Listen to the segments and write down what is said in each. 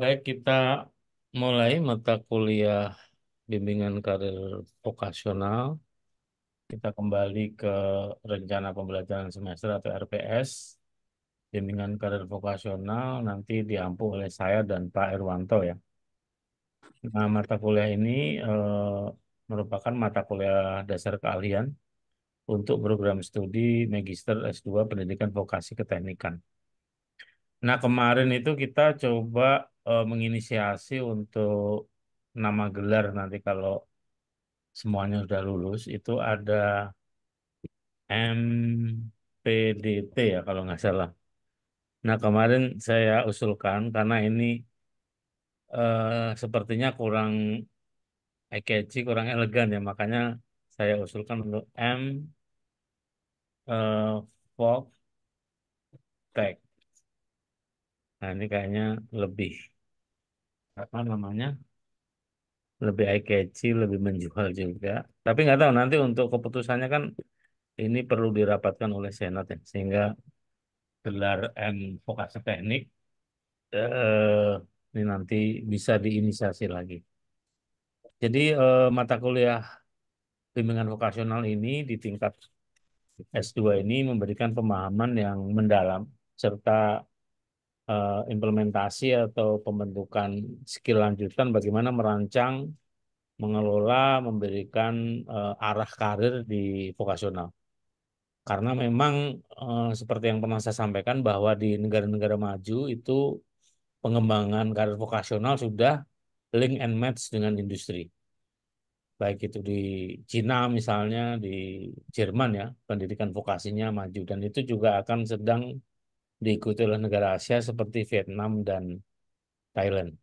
Baik, kita mulai mata kuliah bimbingan karir vokasional. Kita kembali ke rencana pembelajaran semester atau RPS. Bimbingan karir vokasional nanti diampu oleh saya dan Pak Erwanto ya. Nah, mata kuliah ini eh, merupakan mata kuliah dasar keahlian untuk program studi Magister S2 Pendidikan Vokasi Keteknikan. Nah, kemarin itu kita coba uh, menginisiasi untuk nama gelar nanti kalau semuanya sudah lulus itu ada MPDT ya kalau nggak salah. Nah kemarin saya usulkan karena ini uh, sepertinya kurang ekeci kurang elegan ya makanya saya usulkan untuk M uh, eh, Fog Tech. Nah ini kayaknya lebih apa namanya lebih eye catchy, lebih menjual juga. Tapi nggak tahu nanti untuk keputusannya kan ini perlu dirapatkan oleh Senat ya, sehingga gelar M vokasi teknik eh, ini nanti bisa diinisiasi lagi. Jadi eh, mata kuliah bimbingan vokasional ini di tingkat S2 ini memberikan pemahaman yang mendalam serta uh, implementasi atau pembentukan skill lanjutan bagaimana merancang, mengelola, memberikan uh, arah karir di vokasional. Karena memang uh, seperti yang pernah saya sampaikan bahwa di negara-negara maju itu pengembangan karir vokasional sudah link and match dengan industri baik itu di Cina misalnya di Jerman ya pendidikan vokasinya maju dan itu juga akan sedang diikuti oleh negara Asia seperti Vietnam dan Thailand.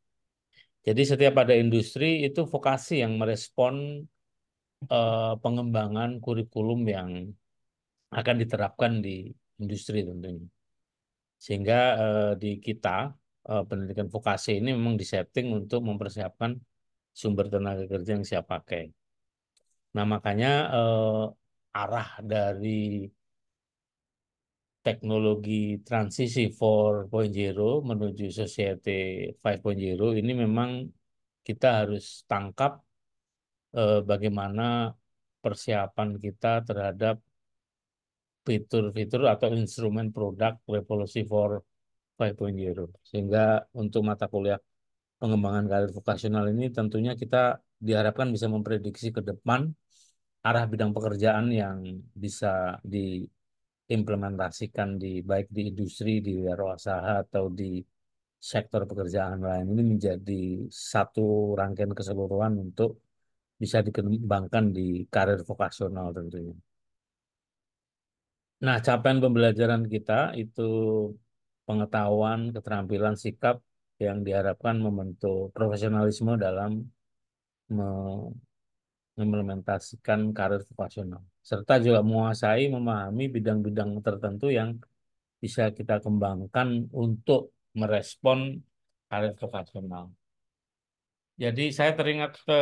Jadi setiap ada industri itu vokasi yang merespon uh, pengembangan kurikulum yang akan diterapkan di industri tentunya. Sehingga uh, di kita uh, pendidikan vokasi ini memang disetting untuk mempersiapkan sumber tenaga kerja yang siap pakai. Nah makanya uh, arah dari teknologi transisi 4.0 menuju society 5.0 ini memang kita harus tangkap eh, bagaimana persiapan kita terhadap fitur-fitur atau instrumen produk revolusi 4.0 sehingga untuk mata kuliah pengembangan karir vokasional ini tentunya kita diharapkan bisa memprediksi ke depan arah bidang pekerjaan yang bisa di implementasikan di baik di industri, di wirausaha atau di sektor pekerjaan lain ini menjadi satu rangkaian keseluruhan untuk bisa dikembangkan di karir vokasional tentunya. Nah, capaian pembelajaran kita itu pengetahuan, keterampilan, sikap yang diharapkan membentuk profesionalisme dalam mengimplementasikan karir vokasional, serta juga menguasai memahami bidang-bidang tertentu yang bisa kita kembangkan untuk merespon karir vokasional. Jadi saya teringat ke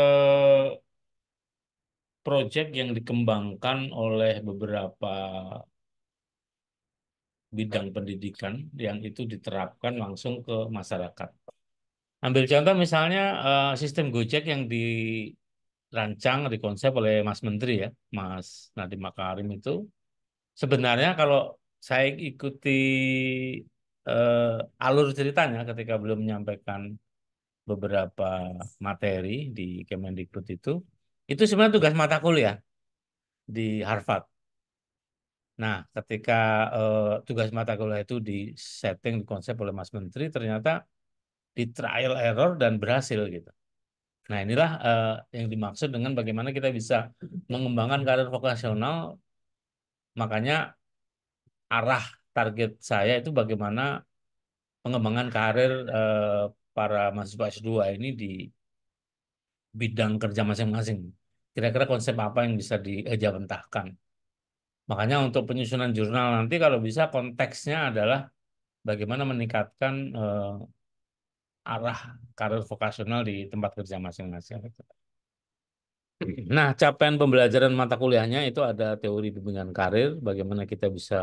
proyek yang dikembangkan oleh beberapa bidang pendidikan yang itu diterapkan langsung ke masyarakat. Ambil contoh misalnya eh, sistem Gojek yang di dirancang, dikonsep oleh Mas Menteri ya, Mas Nadiem Makarim itu. Sebenarnya kalau saya ikuti eh, alur ceritanya ketika belum menyampaikan beberapa materi di Kemendikbud itu, itu sebenarnya tugas mata kuliah di Harvard. Nah, ketika eh, tugas mata kuliah itu di setting, dikonsep oleh Mas Menteri, ternyata di trial error dan berhasil gitu. Nah, inilah uh, yang dimaksud dengan bagaimana kita bisa mengembangkan karir vokasional. Makanya arah target saya itu bagaimana pengembangan karir uh, para mahasiswa S2 ini di bidang kerja masing-masing. Kira-kira konsep apa yang bisa dijawantahkan. Eh, Makanya untuk penyusunan jurnal nanti kalau bisa konteksnya adalah bagaimana meningkatkan uh, arah karir vokasional di tempat kerja masing-masing. Gitu. Hmm. Nah, capaian pembelajaran mata kuliahnya itu ada teori bimbingan karir, bagaimana kita bisa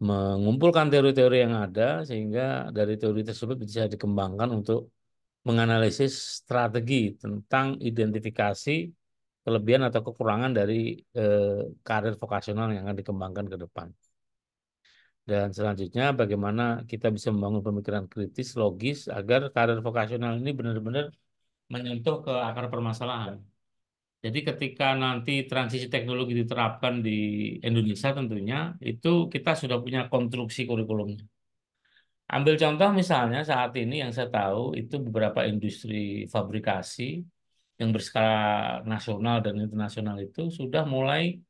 mengumpulkan teori-teori yang ada sehingga dari teori tersebut bisa dikembangkan untuk menganalisis strategi tentang identifikasi kelebihan atau kekurangan dari eh, karir vokasional yang akan dikembangkan ke depan. Dan selanjutnya bagaimana kita bisa membangun pemikiran kritis, logis, agar karir vokasional ini benar-benar menyentuh ke akar permasalahan. Jadi ketika nanti transisi teknologi diterapkan di Indonesia tentunya, itu kita sudah punya konstruksi kurikulumnya. Ambil contoh misalnya saat ini yang saya tahu itu beberapa industri fabrikasi yang berskala nasional dan internasional itu sudah mulai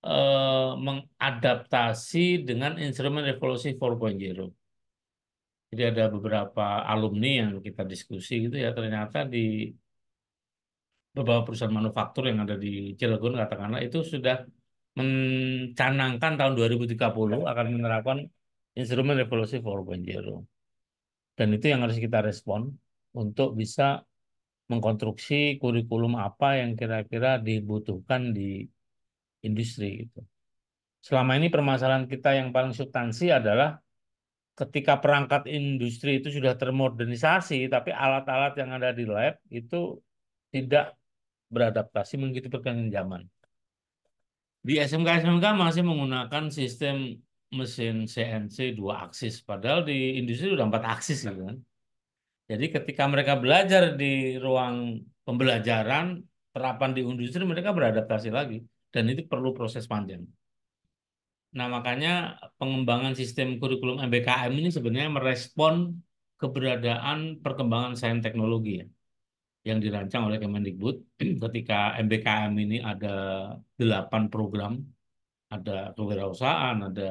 Eh, mengadaptasi dengan instrumen revolusi 4.0. Jadi ada beberapa alumni yang kita diskusi gitu ya ternyata di beberapa perusahaan manufaktur yang ada di Cilegon katakanlah itu sudah mencanangkan tahun 2030 akan menerapkan instrumen revolusi 4.0. Dan itu yang harus kita respon untuk bisa mengkonstruksi kurikulum apa yang kira-kira dibutuhkan di industri gitu. Selama ini permasalahan kita yang paling substansi adalah ketika perangkat industri itu sudah termodernisasi, tapi alat-alat yang ada di lab itu tidak beradaptasi mengikuti perkembangan zaman. Di SMK-SMK masih menggunakan sistem mesin CNC dua aksis, padahal di industri sudah empat aksis gitu kan. Jadi ketika mereka belajar di ruang pembelajaran, terapan di industri mereka beradaptasi lagi dan itu perlu proses panjang. Nah, makanya pengembangan sistem kurikulum MBKM ini sebenarnya merespon keberadaan perkembangan sains teknologi ya, yang dirancang oleh Kemendikbud ketika MBKM ini ada delapan program, ada kewirausahaan, ada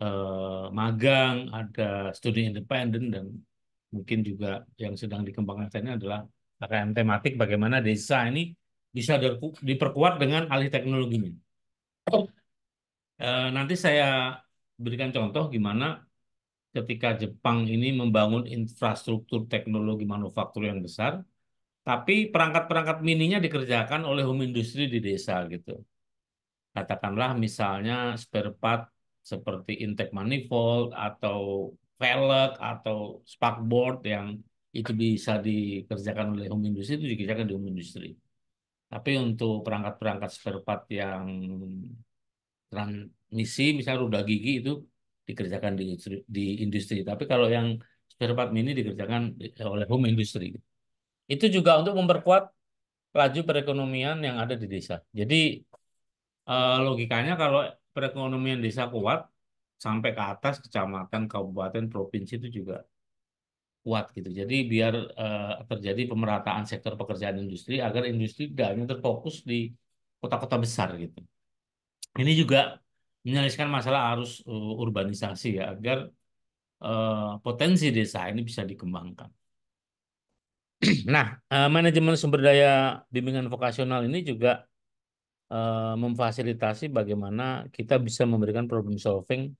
eh, magang, ada studi independen, dan mungkin juga yang sedang dikembangkan saat ini adalah KKM tematik bagaimana desa ini bisa diperkuat dengan alih teknologinya. E, nanti saya berikan contoh gimana ketika Jepang ini membangun infrastruktur teknologi manufaktur yang besar, tapi perangkat-perangkat mininya dikerjakan oleh home industry di desa gitu. Katakanlah misalnya spare part seperti intake manifold atau velg atau sparkboard yang itu bisa dikerjakan oleh home industry itu dikerjakan di home industry tapi untuk perangkat-perangkat spare part yang transmisi, misalnya roda gigi itu dikerjakan di industri, di industri. Tapi kalau yang spare part mini dikerjakan oleh home industry. Itu juga untuk memperkuat laju perekonomian yang ada di desa. Jadi eh, logikanya kalau perekonomian desa kuat sampai ke atas kecamatan, kabupaten, provinsi itu juga kuat gitu. Jadi biar uh, terjadi pemerataan sektor pekerjaan industri agar industri tidak hanya terfokus di kota-kota besar gitu. Ini juga menyelesaikan masalah arus uh, urbanisasi ya agar uh, potensi desa ini bisa dikembangkan. Nah, manajemen sumber daya bimbingan vokasional ini juga memfasilitasi bagaimana kita bisa memberikan problem solving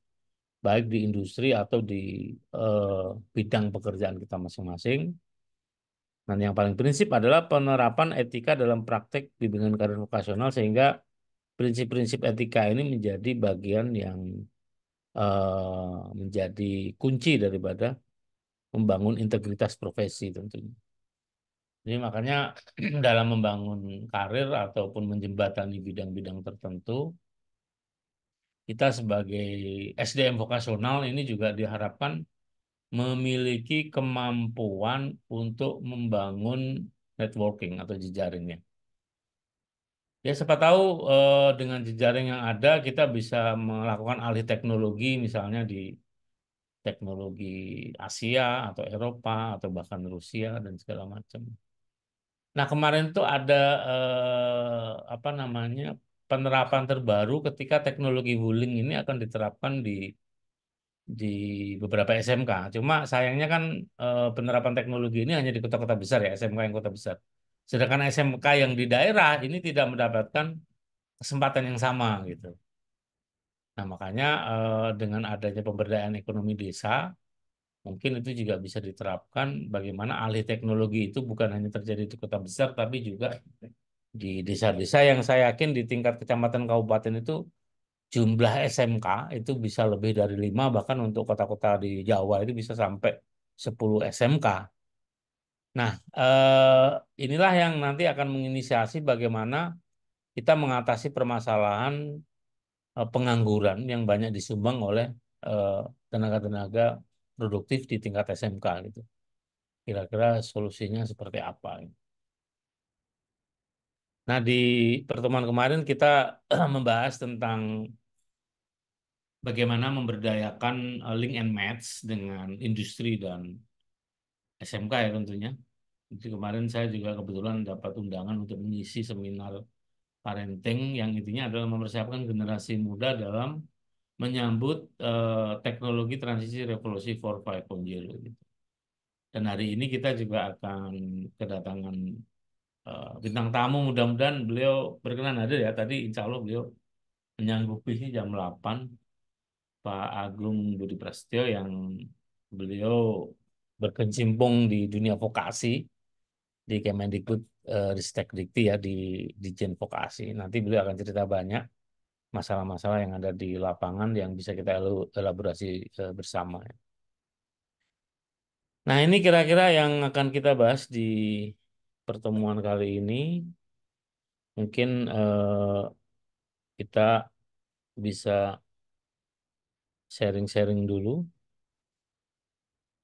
baik di industri atau di eh, bidang pekerjaan kita masing-masing. Dan yang paling prinsip adalah penerapan etika dalam praktek bimbingan karir vokasional sehingga prinsip-prinsip etika ini menjadi bagian yang eh, menjadi kunci daripada membangun integritas profesi tentunya. Jadi makanya dalam membangun karir ataupun menjembatani bidang-bidang tertentu kita sebagai SDM vokasional ini juga diharapkan memiliki kemampuan untuk membangun networking atau jejaringnya. Ya siapa tahu eh, dengan jejaring yang ada kita bisa melakukan alih teknologi misalnya di teknologi Asia atau Eropa atau bahkan Rusia dan segala macam. Nah kemarin tuh ada eh, apa namanya penerapan terbaru ketika teknologi wuling ini akan diterapkan di di beberapa SMK. Cuma sayangnya kan eh, penerapan teknologi ini hanya di kota-kota besar ya, SMK yang kota besar. Sedangkan SMK yang di daerah ini tidak mendapatkan kesempatan yang sama gitu. Nah, makanya eh, dengan adanya pemberdayaan ekonomi desa, mungkin itu juga bisa diterapkan bagaimana alih teknologi itu bukan hanya terjadi di kota besar tapi juga di desa-desa yang saya yakin di tingkat kecamatan kabupaten itu jumlah SMK itu bisa lebih dari lima bahkan untuk kota-kota di Jawa itu bisa sampai 10 SMK. Nah, eh, inilah yang nanti akan menginisiasi bagaimana kita mengatasi permasalahan eh, pengangguran yang banyak disumbang oleh eh, tenaga-tenaga eh, produktif di tingkat SMK gitu. Kira-kira solusinya seperti apa? Gitu. Nah, di pertemuan kemarin kita membahas tentang bagaimana memberdayakan eh, link and match dengan industri dan SMK ya tentunya. Jadi kemarin saya juga kebetulan dapat undangan untuk mengisi seminar parenting yang intinya adalah mempersiapkan generasi muda dalam menyambut eh, teknologi transisi revolusi 4.5.0 gitu. Dan hari ini kita juga akan kedatangan Eh, bintang tamu mudah-mudahan beliau berkenan ada ya tadi insya Allah beliau menyanggupi jam 8 Pak Agung Budi Prasetyo yang beliau berkecimpung di dunia vokasi di Kemendikbud eh, Ristek Dikti ya di di Jen Vokasi. Nanti beliau akan cerita banyak masalah-masalah yang ada di lapangan yang bisa kita elaborasi eh, bersama. Ya. Nah ini kira-kira yang akan kita bahas di pertemuan kali ini mungkin uh, kita bisa sharing-sharing dulu.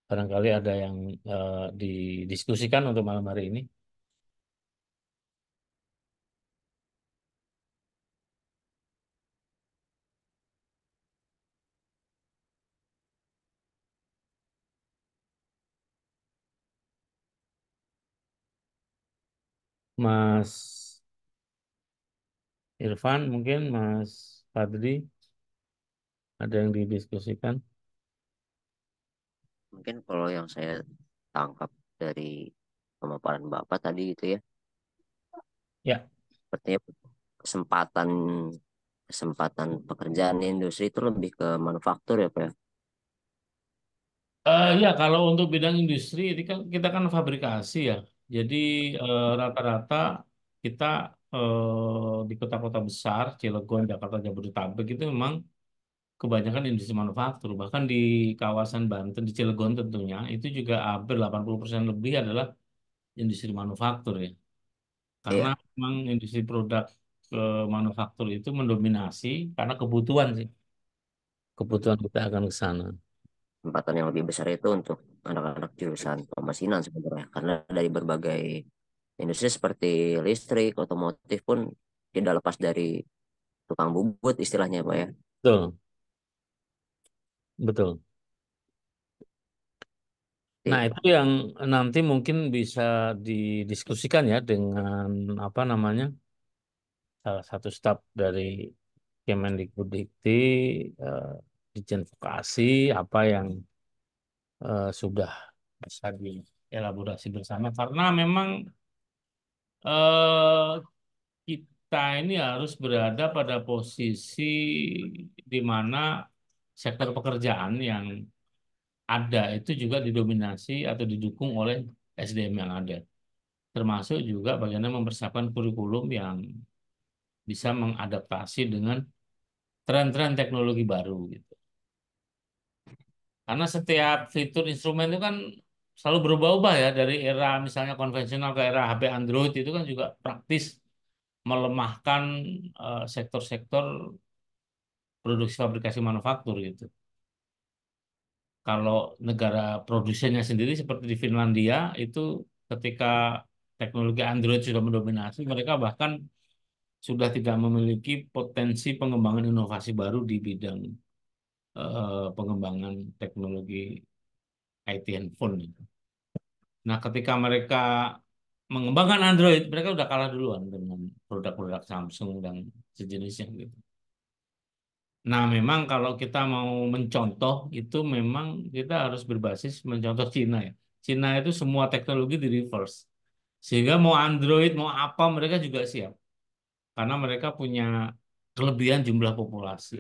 Barangkali ada yang uh, didiskusikan untuk malam hari ini. Mas Irfan mungkin Mas Fadli ada yang didiskusikan mungkin kalau yang saya tangkap dari pemaparan Bapak tadi gitu ya ya sepertinya kesempatan kesempatan pekerjaan di industri itu lebih ke manufaktur ya Pak Uh, ya kalau untuk bidang industri ini kan kita kan fabrikasi ya jadi rata eh, rata-rata kita uh, di kota-kota besar, Cilegon, Jakarta, Jabodetabek itu memang kebanyakan industri manufaktur. Bahkan di kawasan Banten, di Cilegon tentunya, itu juga hampir 80% lebih adalah industri manufaktur ya. Karena yeah. memang industri produk ke eh, manufaktur itu mendominasi karena kebutuhan sih. Kebutuhan kita akan ke sana. Tempatan yang lebih besar itu untuk anak-anak jurusan pemesinan sebenarnya karena dari berbagai industri seperti listrik, otomotif pun tidak lepas dari tukang bubut istilahnya Pak ya. Betul. Betul. Iya. Nah, itu yang nanti mungkin bisa didiskusikan ya dengan apa namanya salah satu staf dari Kemendikbudikti eh, Dijen Vokasi apa yang uh, sudah bisa dielaborasi bersama karena memang uh, kita ini harus berada pada posisi di mana sektor pekerjaan yang ada itu juga didominasi atau didukung oleh SDM yang ada. Termasuk juga bagaimana mempersiapkan kurikulum yang bisa mengadaptasi dengan tren-tren teknologi baru gitu. Karena setiap fitur instrumen itu kan selalu berubah-ubah ya dari era misalnya konvensional ke era HP Android itu kan juga praktis melemahkan eh, sektor-sektor produksi fabrikasi manufaktur gitu. Kalau negara produsennya sendiri seperti di Finlandia itu ketika teknologi Android sudah mendominasi mereka bahkan sudah tidak memiliki potensi pengembangan inovasi baru di bidang Eh, pengembangan teknologi IT handphone. Gitu. Nah, ketika mereka mengembangkan Android, mereka udah kalah duluan dengan produk-produk Samsung dan sejenisnya gitu. Nah, memang kalau kita mau mencontoh itu memang kita harus berbasis mencontoh Cina ya. Cina itu semua teknologi di reverse. Sehingga mau Android, mau apa mereka juga siap. Karena mereka punya kelebihan jumlah populasi.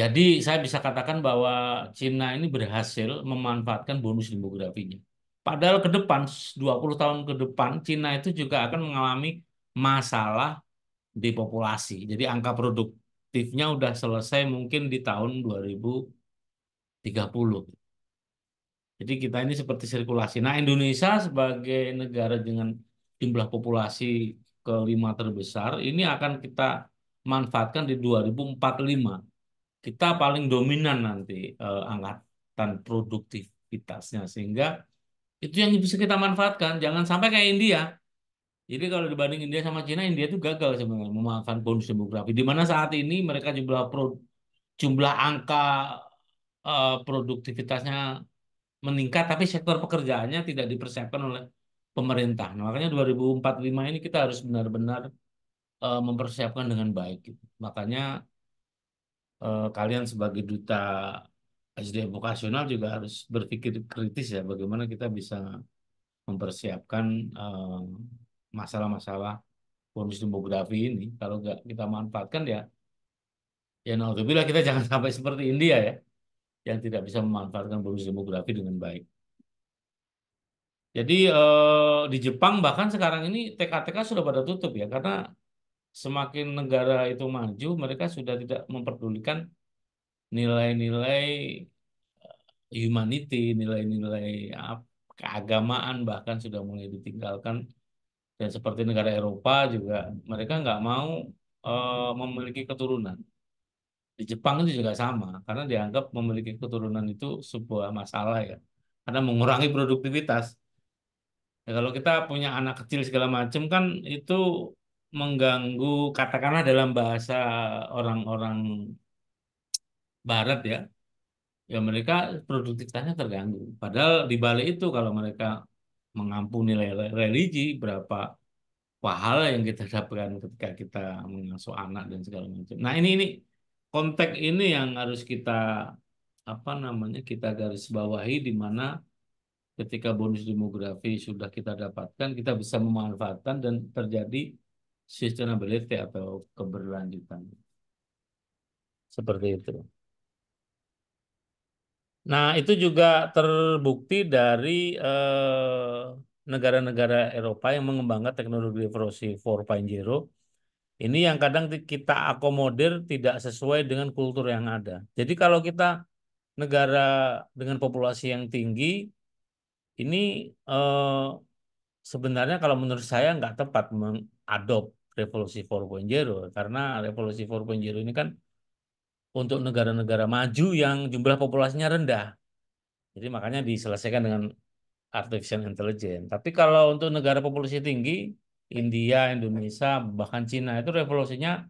Jadi saya bisa katakan bahwa Cina ini berhasil memanfaatkan bonus demografinya. Padahal ke depan 20 tahun ke depan Cina itu juga akan mengalami masalah di populasi. Jadi angka produktifnya sudah selesai mungkin di tahun 2030. Jadi kita ini seperti sirkulasi. Nah, Indonesia sebagai negara dengan jumlah populasi kelima terbesar ini akan kita manfaatkan di 2045 kita paling dominan nanti eh, angkatan produktivitasnya sehingga itu yang bisa kita manfaatkan jangan sampai kayak India jadi kalau dibanding India sama Cina India itu gagal sebenarnya memanfaatkan bonus demografi di mana saat ini mereka jumlah pro, jumlah angka eh, produktivitasnya meningkat tapi sektor pekerjaannya tidak dipersiapkan oleh pemerintah. Nah, makanya 2045 ini kita harus benar-benar uh, mempersiapkan dengan baik. Gitu. Makanya eh, kalian sebagai duta SDM vokasional juga harus berpikir kritis ya bagaimana kita bisa mempersiapkan eh, masalah-masalah eh, bonus demografi ini kalau nggak kita manfaatkan ya ya nah kita jangan sampai seperti India ya yang tidak bisa memanfaatkan bonus demografi dengan baik. Jadi eh, di Jepang bahkan sekarang ini TK-TK sudah pada tutup ya karena semakin negara itu maju, mereka sudah tidak memperdulikan nilai-nilai eh, humanity, nilai-nilai keagamaan bahkan sudah mulai ditinggalkan. Dan seperti negara Eropa juga, mereka nggak mau uh, memiliki keturunan. Di Jepang itu juga sama, karena dianggap memiliki keturunan itu sebuah masalah ya. Karena mengurangi produktivitas. Ya, kalau kita punya anak kecil segala macam kan itu mengganggu katakanlah dalam bahasa orang-orang barat ya ya mereka produktivitasnya terganggu padahal di balik itu kalau mereka mengampuni religi berapa pahala yang kita dapatkan ketika kita mengasuh anak dan segala macam nah ini ini konteks ini yang harus kita apa namanya kita garis bawahi di mana ketika bonus demografi sudah kita dapatkan kita bisa memanfaatkan dan terjadi sustainability atau keberlanjutan. Seperti itu. Nah, itu juga terbukti dari eh, negara-negara eh, Eropa yang mengembangkan teknologi revolusi 4.0. Ini yang kadang kita akomodir tidak sesuai dengan kultur yang ada. Jadi kalau kita negara dengan populasi yang tinggi, ini eh, sebenarnya kalau menurut saya nggak tepat mengadopsi revolusi 4.0 karena revolusi 4.0 ini kan untuk negara-negara maju yang jumlah populasinya rendah. Jadi makanya diselesaikan dengan artificial intelligence. Tapi kalau untuk negara populasi tinggi, India, Indonesia, bahkan Cina itu revolusinya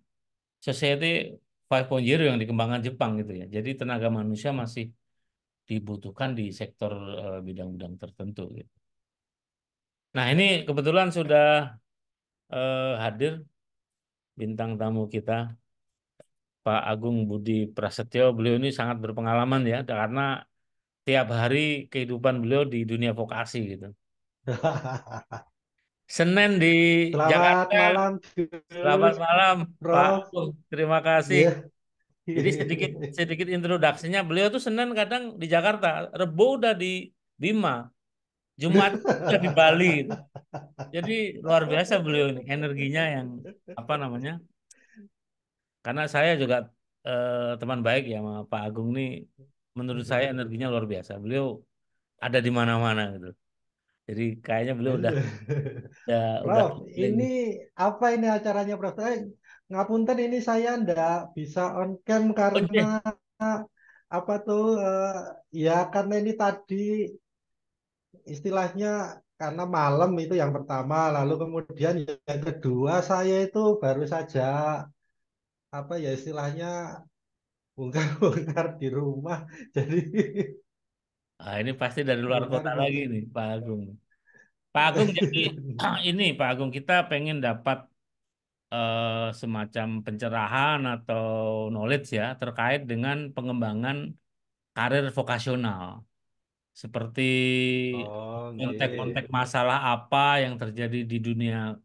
society 5.0 yang dikembangkan Jepang gitu ya. Jadi tenaga manusia masih dibutuhkan di sektor eh, bidang-bidang tertentu gitu. Nah, ini kebetulan sudah uh, hadir bintang tamu kita Pak Agung Budi Prasetyo. Beliau ini sangat berpengalaman ya karena tiap hari kehidupan beliau di dunia vokasi gitu. Senin di Selamat Jakarta. malam. Selamat malam, Bro. Pak. Terima kasih. Yeah. Jadi sedikit sedikit introduksinya beliau tuh Senin kadang di Jakarta, Rebo udah di Bima, Jumat di Bali. Jadi luar biasa beliau ini energinya yang apa namanya? Karena saya juga eh, teman baik ya sama Pak Agung nih menurut saya energinya luar biasa. Beliau ada di mana-mana gitu. Jadi kayaknya beliau udah ya udah ini apa ini acaranya Prof? Eh, ngapunten ini saya ndak bisa on cam oh, iya. karena okay. apa tuh uh, ya karena ini tadi istilahnya karena malam itu yang pertama, lalu kemudian yang kedua saya itu baru saja apa ya istilahnya bongkar-bongkar di rumah. Jadi ah, ini pasti dari luar kota lagi nih Pak Agung. Pak Agung jadi ini Pak Agung kita pengen dapat uh, semacam pencerahan atau knowledge ya terkait dengan pengembangan karir vokasional seperti kontek oh, gitu. kontek-kontek yeah. masalah apa yang terjadi di dunia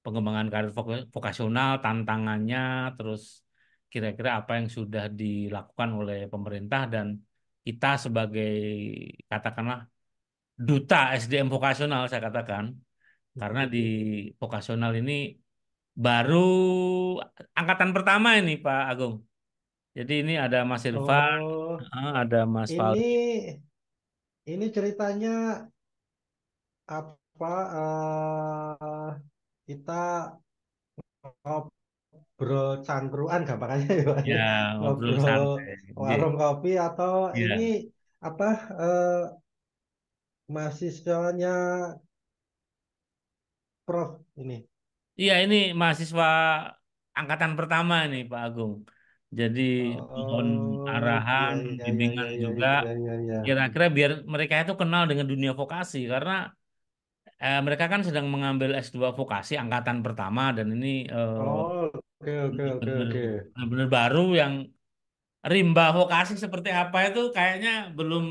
pengembangan karir vok vokasional, tantangannya, terus kira-kira apa yang sudah dilakukan oleh pemerintah dan kita sebagai katakanlah duta SDM vokasional saya katakan karena di vokasional ini baru angkatan pertama ini Pak Agung. Jadi ini ada Mas Irfan, oh, eh, ada Mas Ini ini ceritanya apa uh, kita ngobrol cangkruan gampangnya ya, yeah, ngobrol warung kopi atau yeah. ini apa uh, mahasiswanya Prof ini. Iya, ini mahasiswa angkatan pertama nih Pak Agung. Jadi mohon Oh, arahan, iya, iya, iya, bimbingan iya, juga. iya, iya, iya. Kira-kira biar mereka itu kenal dengan dunia vokasi karena eh, mereka kan sedang mengambil S2 vokasi angkatan pertama dan ini eh, Oh, benar-benar baru yang rimba vokasi seperti apa itu kayaknya belum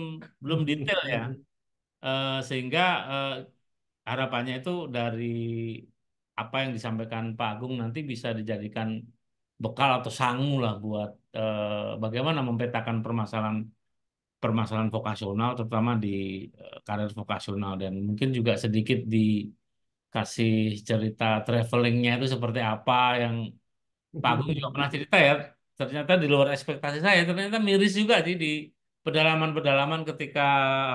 belum detail ya. Eh, sehingga eh, harapannya itu dari apa yang disampaikan Pak Agung nanti bisa dijadikan bekal atau sangu lah buat eh, bagaimana mempetakan permasalahan permasalahan vokasional terutama di eh, karir vokasional dan mungkin juga sedikit dikasih cerita travelingnya itu seperti apa yang Pak Agung juga pernah cerita ya ternyata di luar ekspektasi saya ternyata miris juga sih di pedalaman-pedalaman ketika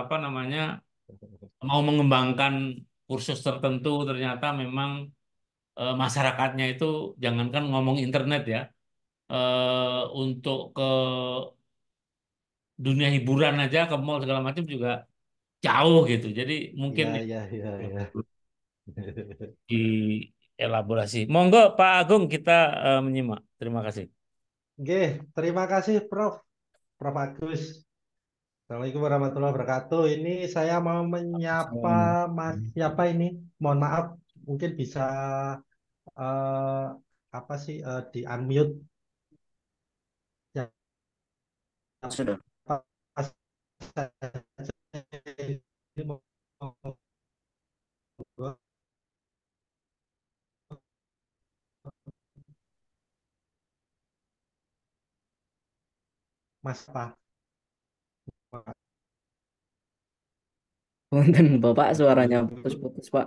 apa namanya mau mengembangkan kursus tertentu ternyata memang Eh, masyarakatnya itu jangankan ngomong internet ya eh, untuk ke dunia hiburan aja ke mall segala macam juga jauh gitu jadi mungkin ya, ya, ya, ya. elaborasi monggo Pak Agung kita eh, menyimak terima kasih Oke, terima kasih Prof. Prof. Agus. Assalamualaikum warahmatullahi wabarakatuh. Ini saya mau menyapa Mas siapa ini? Mohon maaf mungkin bisa uh, apa sih uh, di unmute ya sudah Mas Pak. Bapak suaranya putus-putus Pak.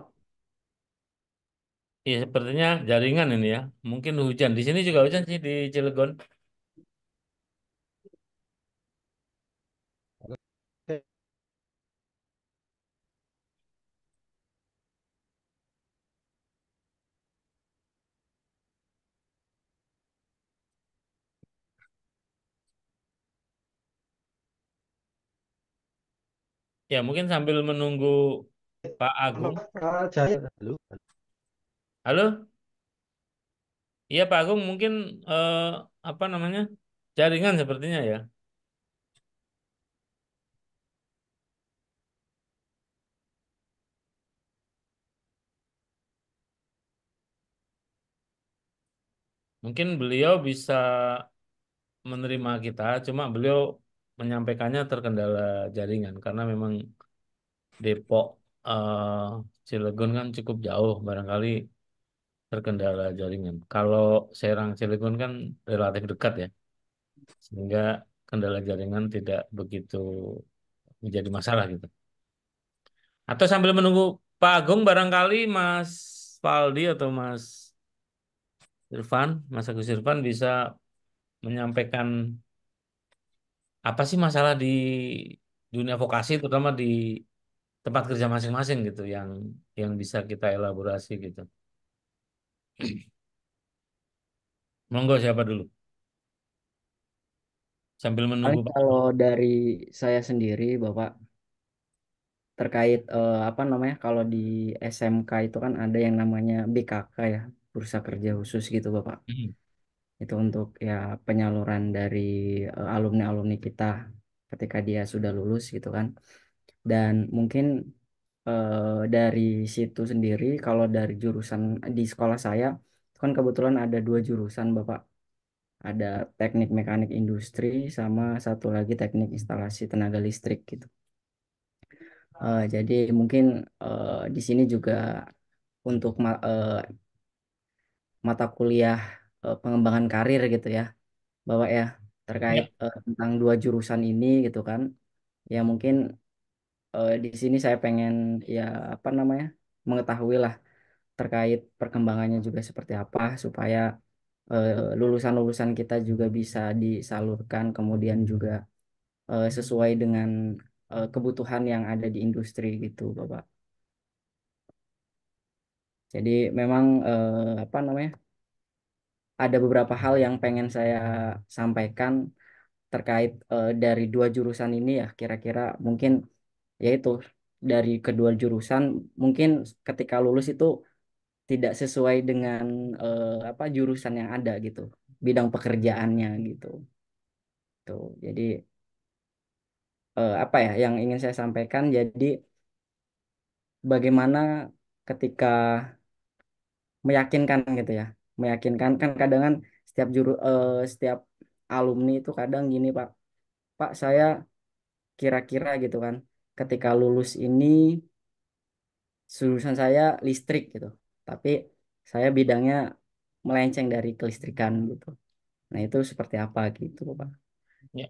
Iya sepertinya jaringan ini ya. Mungkin hujan. Di sini juga hujan sih di Cilegon. Ya, mungkin sambil menunggu Pak Agung. Halo. Halo? Iya Pak Agung, mungkin eh, apa namanya jaringan sepertinya ya. Mungkin beliau bisa menerima kita, cuma beliau menyampaikannya terkendala jaringan karena memang Depok eh, Cilegon kan cukup jauh, barangkali terkendala jaringan. Kalau Serang Cilegon kan relatif dekat ya, sehingga kendala jaringan tidak begitu menjadi masalah gitu. Atau sambil menunggu Pak Agung barangkali Mas Faldi atau Mas Irfan, Mas Agus Irfan bisa menyampaikan apa sih masalah di dunia vokasi terutama di tempat kerja masing-masing gitu yang yang bisa kita elaborasi gitu. Monggo siapa dulu? Sambil menunggu Pak. kalau dari saya sendiri, Bapak, terkait eh, apa namanya, kalau di SMK itu kan ada yang namanya BKK ya, Bursa Kerja Khusus gitu, Bapak. Hmm. Itu untuk ya penyaluran dari alumni eh, alumni-alumni kita ketika dia sudah lulus gitu kan. Dan mungkin eh, dari situ sendiri kalau dari jurusan eh, di sekolah saya kan kebetulan ada dua jurusan Bapak ada teknik mekanik industri sama satu lagi teknik instalasi tenaga listrik gitu uh, jadi mungkin uh, di sini juga untuk ma uh, mata kuliah uh, pengembangan karir gitu ya Bapak ya terkait Uh, tentang dua jurusan ini gitu kan ya mungkin uh, di sini saya pengen ya apa namanya mengetahui lah terkait perkembangannya juga seperti apa supaya eh, lulusan-lulusan uh, kita juga bisa disalurkan kemudian juga uh, sesuai dengan uh, kebutuhan yang ada di industri gitu Bapak. Jadi memang apa namanya ada beberapa hal yang pengen saya sampaikan terkait dari dua jurusan ini ya kira-kira mungkin yaitu dari kedua jurusan mungkin ketika lulus itu tidak sesuai dengan eh, apa jurusan yang ada gitu bidang pekerjaannya gitu tuh gitu. jadi eh, apa ya yang ingin saya sampaikan jadi bagaimana ketika meyakinkan gitu ya meyakinkan kan kadang kan setiap juru eh, setiap alumni itu kadang gini pak pak saya kira-kira gitu kan ketika lulus ini jurusan saya listrik gitu. Tapi saya bidangnya melenceng dari kelistrikan gitu. Nah, itu seperti apa gitu, Pak? Ya.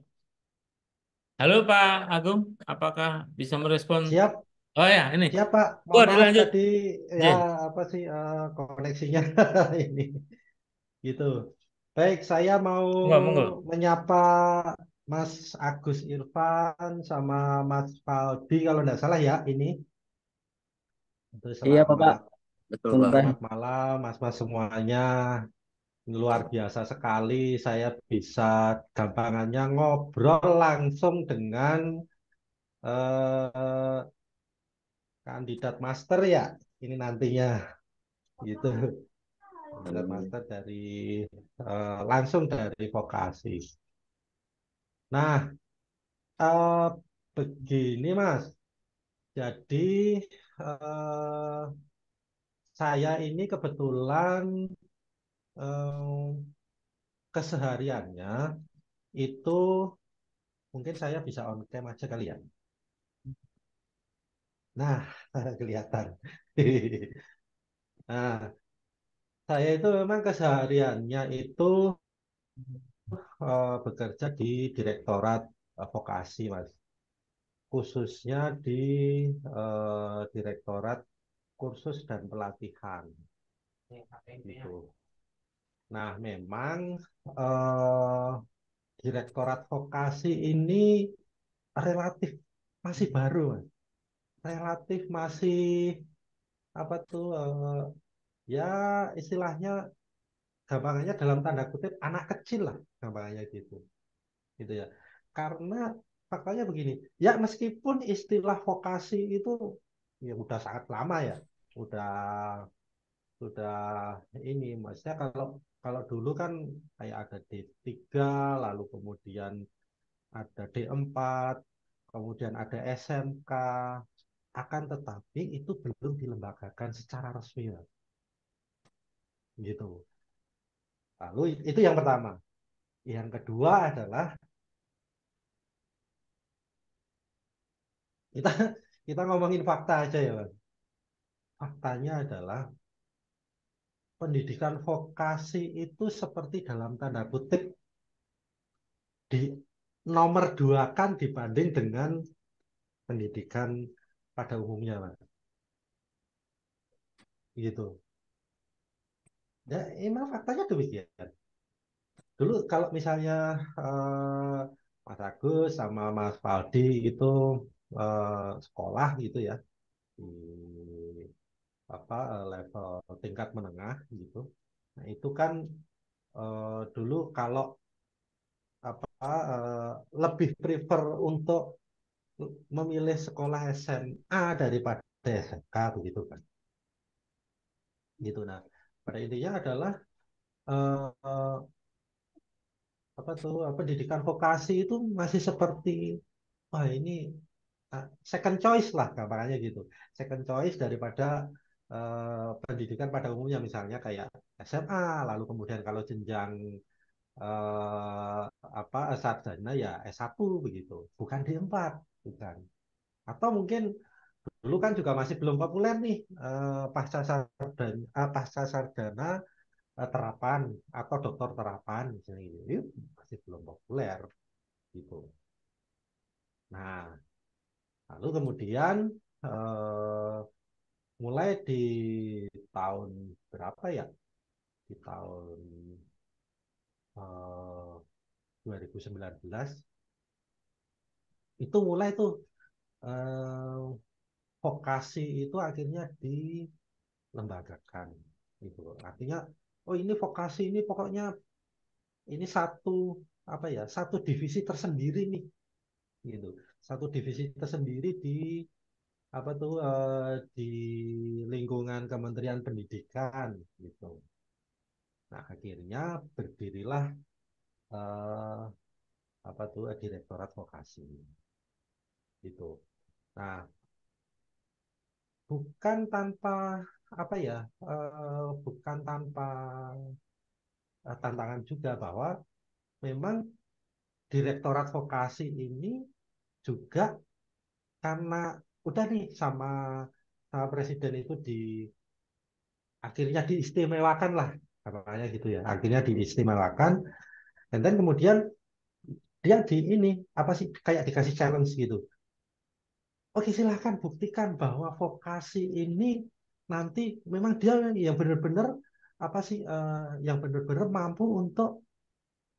Halo Pak Agung, apakah bisa merespon? Siap. Oh ya, ini. Siap, Pak. Oh, Mohon oh, dilanjut. Tadi ya iya. apa sih uh, koneksinya ini. Gitu. Baik, saya mau iya, menyapa Mas Agus Irfan sama Mas Faldi kalau tidak salah ya ini. iya Bapak. Betul Selamat malam Mas-mas semuanya. Luar biasa sekali saya bisa gampangannya ngobrol langsung dengan eh, kandidat master ya ini nantinya gitu. Kandidat master dari eh, langsung dari vokasi. Nah, uh, begini Mas. Jadi uh, saya ini kebetulan uh, kesehariannya itu mungkin saya bisa on cam aja kalian. Ya. Nah, kelihatan. nah, saya itu memang kesehariannya itu Eh, bekerja di Direktorat Vokasi, Mas. Khususnya di uh, Direktorat Kursus dan Pelatihan. Gitu. Nah, memang uh, Direktorat Vokasi ini relatif masih baru, Mas. Relatif masih apa tuh uh, ya istilahnya gampangnya dalam tanda kutip anak kecil lah kampanyenya nah, gitu gitu ya karena faktanya begini ya meskipun istilah vokasi itu ya udah sangat lama ya udah sudah ini maksudnya kalau kalau dulu kan kayak ada D3 lalu kemudian ada D4 kemudian ada SMK akan tetapi itu belum dilembagakan secara resmi gitu lalu itu yang pertama yang kedua adalah kita kita ngomongin fakta aja ya, Bang. Faktanya adalah pendidikan vokasi itu seperti dalam tanda kutip di nomor dua kan dibanding dengan pendidikan pada umumnya, Pak. Gitu. Ya, emang faktanya demikian dulu kalau misalnya uh, Mas Agus sama Mas Faldi itu uh, sekolah gitu ya di apa eh, level tingkat menengah gitu. Nah, itu kan uh, dulu kalau apa uh, lebih prefer untuk memilih sekolah SMA daripada SMK begitu kan. Gitu nah, pada intinya adalah uh, apa tuh pendidikan vokasi itu masih seperti wah ini ah, second choice lah gambarannya gitu second choice daripada uh, pendidikan pada umumnya misalnya kayak SMA lalu kemudian kalau jenjang uh, apa sarjana ya S1 begitu bukan D4 bukan atau mungkin dulu kan juga masih belum populer nih uh, pasca sarjana uh, pasca sarjana Eh, terapan atau dokter terapan misalnya gitu, itu masih belum populer gitu. Nah, lalu kemudian eh, mulai di tahun berapa ya? Di tahun eh, 2019 itu mulai tuh eh, vokasi itu akhirnya dilembagakan itu artinya oh ini vokasi ini pokoknya ini satu apa ya satu divisi tersendiri nih gitu satu divisi tersendiri di apa tuh eh, di lingkungan Kementerian Pendidikan gitu nah akhirnya berdirilah eh, apa tuh direktorat vokasi gitu nah bukan tanpa apa ya uh, bukan tanpa eh, tantangan juga bahwa memang direktorat vokasi ini juga karena udah nih sama sama presiden itu di akhirnya diistimewakan lah namanya gitu ya akhirnya diistimewakan dan then kemudian dia di ini apa sih kayak dikasih challenge gitu oke silahkan buktikan bahwa vokasi ini nanti memang dia yang benar-benar apa sih uh, yang benar-benar mampu untuk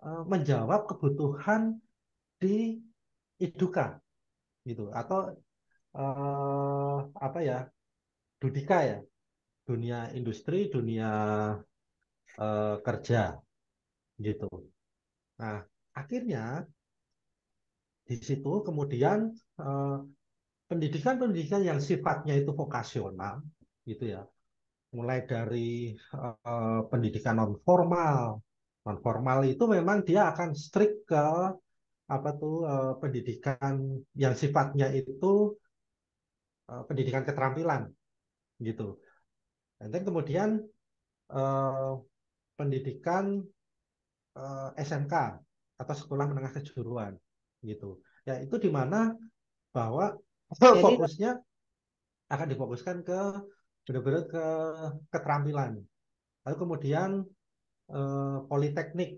uh, menjawab kebutuhan di iduka gitu atau uh, apa ya dudika ya dunia industri dunia uh, kerja gitu nah akhirnya di situ kemudian pendidikan-pendidikan yang sifatnya itu vokasional gitu ya mulai dari uh, pendidikan non formal non formal itu memang dia akan strict ke apa tuh uh, pendidikan yang sifatnya itu uh, pendidikan keterampilan gitu dan kemudian uh, pendidikan uh, SMK atau sekolah menengah kejuruan gitu ya itu di mana bahwa fokusnya akan difokuskan ke benar-benar ke keterampilan lalu kemudian eh, politeknik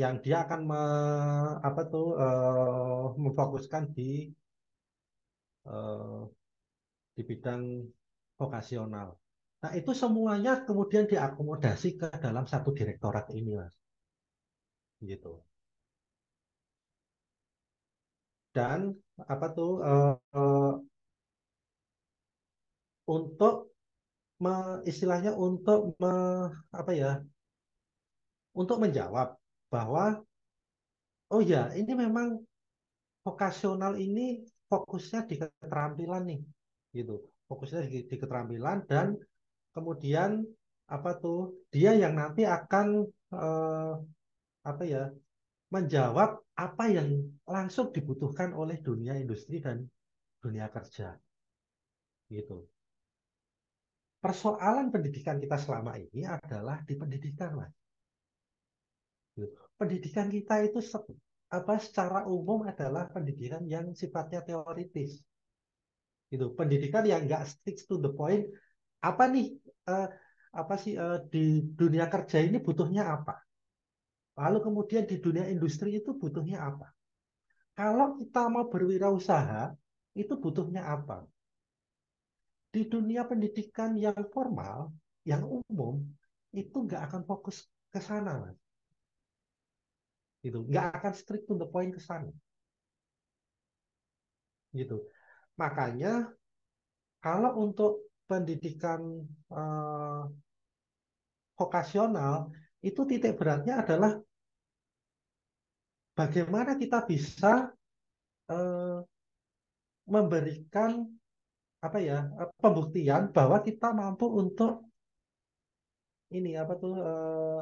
yang dia akan me, apa tuh eh, memfokuskan di eh, di bidang vokasional nah itu semuanya kemudian diakomodasi ke dalam satu direktorat ini mas gitu dan apa tuh Eh, eh, untuk me, istilahnya untuk me, apa ya untuk menjawab bahwa oh ya ini memang vokasional ini fokusnya di keterampilan nih gitu fokusnya di, di keterampilan dan kemudian apa tuh dia yang nanti akan eh, apa ya menjawab apa yang langsung dibutuhkan oleh dunia industri dan dunia kerja gitu persoalan pendidikan kita selama ini adalah di pendidikan, Mas. Gitu. Pendidikan kita itu se apa secara umum adalah pendidikan yang sifatnya teoritis. Gitu. Pendidikan yang enggak sticks to the point. Apa nih eh, apa sih eh, di dunia kerja ini butuhnya apa? Lalu kemudian di dunia industri itu butuhnya apa? Kalau kita mau berwirausaha, itu butuhnya apa? Di dunia pendidikan yang formal, yang umum, itu nggak akan fokus ke sana, Mas. Gitu. Nggak akan strict to the point ke sana. Gitu. Makanya, kalau untuk pendidikan eh, vokasional, itu titik beratnya adalah bagaimana kita bisa eh, memberikan apa ya eh, pembuktian bahwa kita mampu untuk ini apa tuh eh,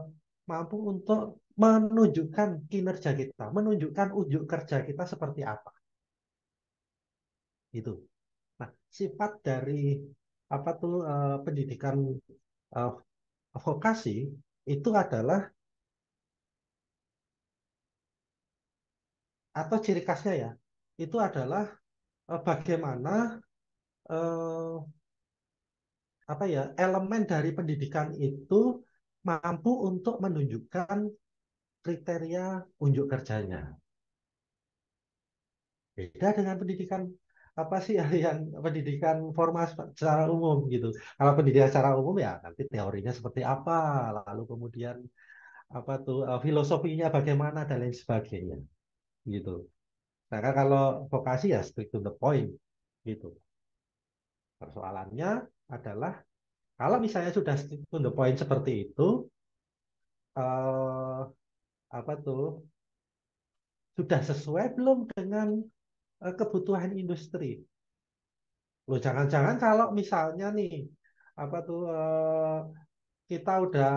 mampu untuk menunjukkan kinerja kita, menunjukkan ujuk kerja kita seperti apa. Itu. Nah, sifat dari apa tuh eh, pendidikan eh, vokasi itu adalah atau ciri khasnya ya, itu adalah bagaimana eh, apa ya elemen dari pendidikan itu mampu untuk menunjukkan kriteria unjuk kerjanya. Beda dengan pendidikan apa sih yang pendidikan formal secara umum gitu. Kalau pendidikan secara umum ya nanti teorinya seperti apa, lalu kemudian apa tuh eh, filosofinya bagaimana dan lain sebagainya gitu. karena kalau vokasi ya straight to the point gitu. Persoalannya adalah kalau misalnya sudah to the point seperti itu, eh, apa tuh sudah sesuai belum dengan eh, kebutuhan industri? lo jangan-jangan kalau misalnya nih apa tuh eh, kita udah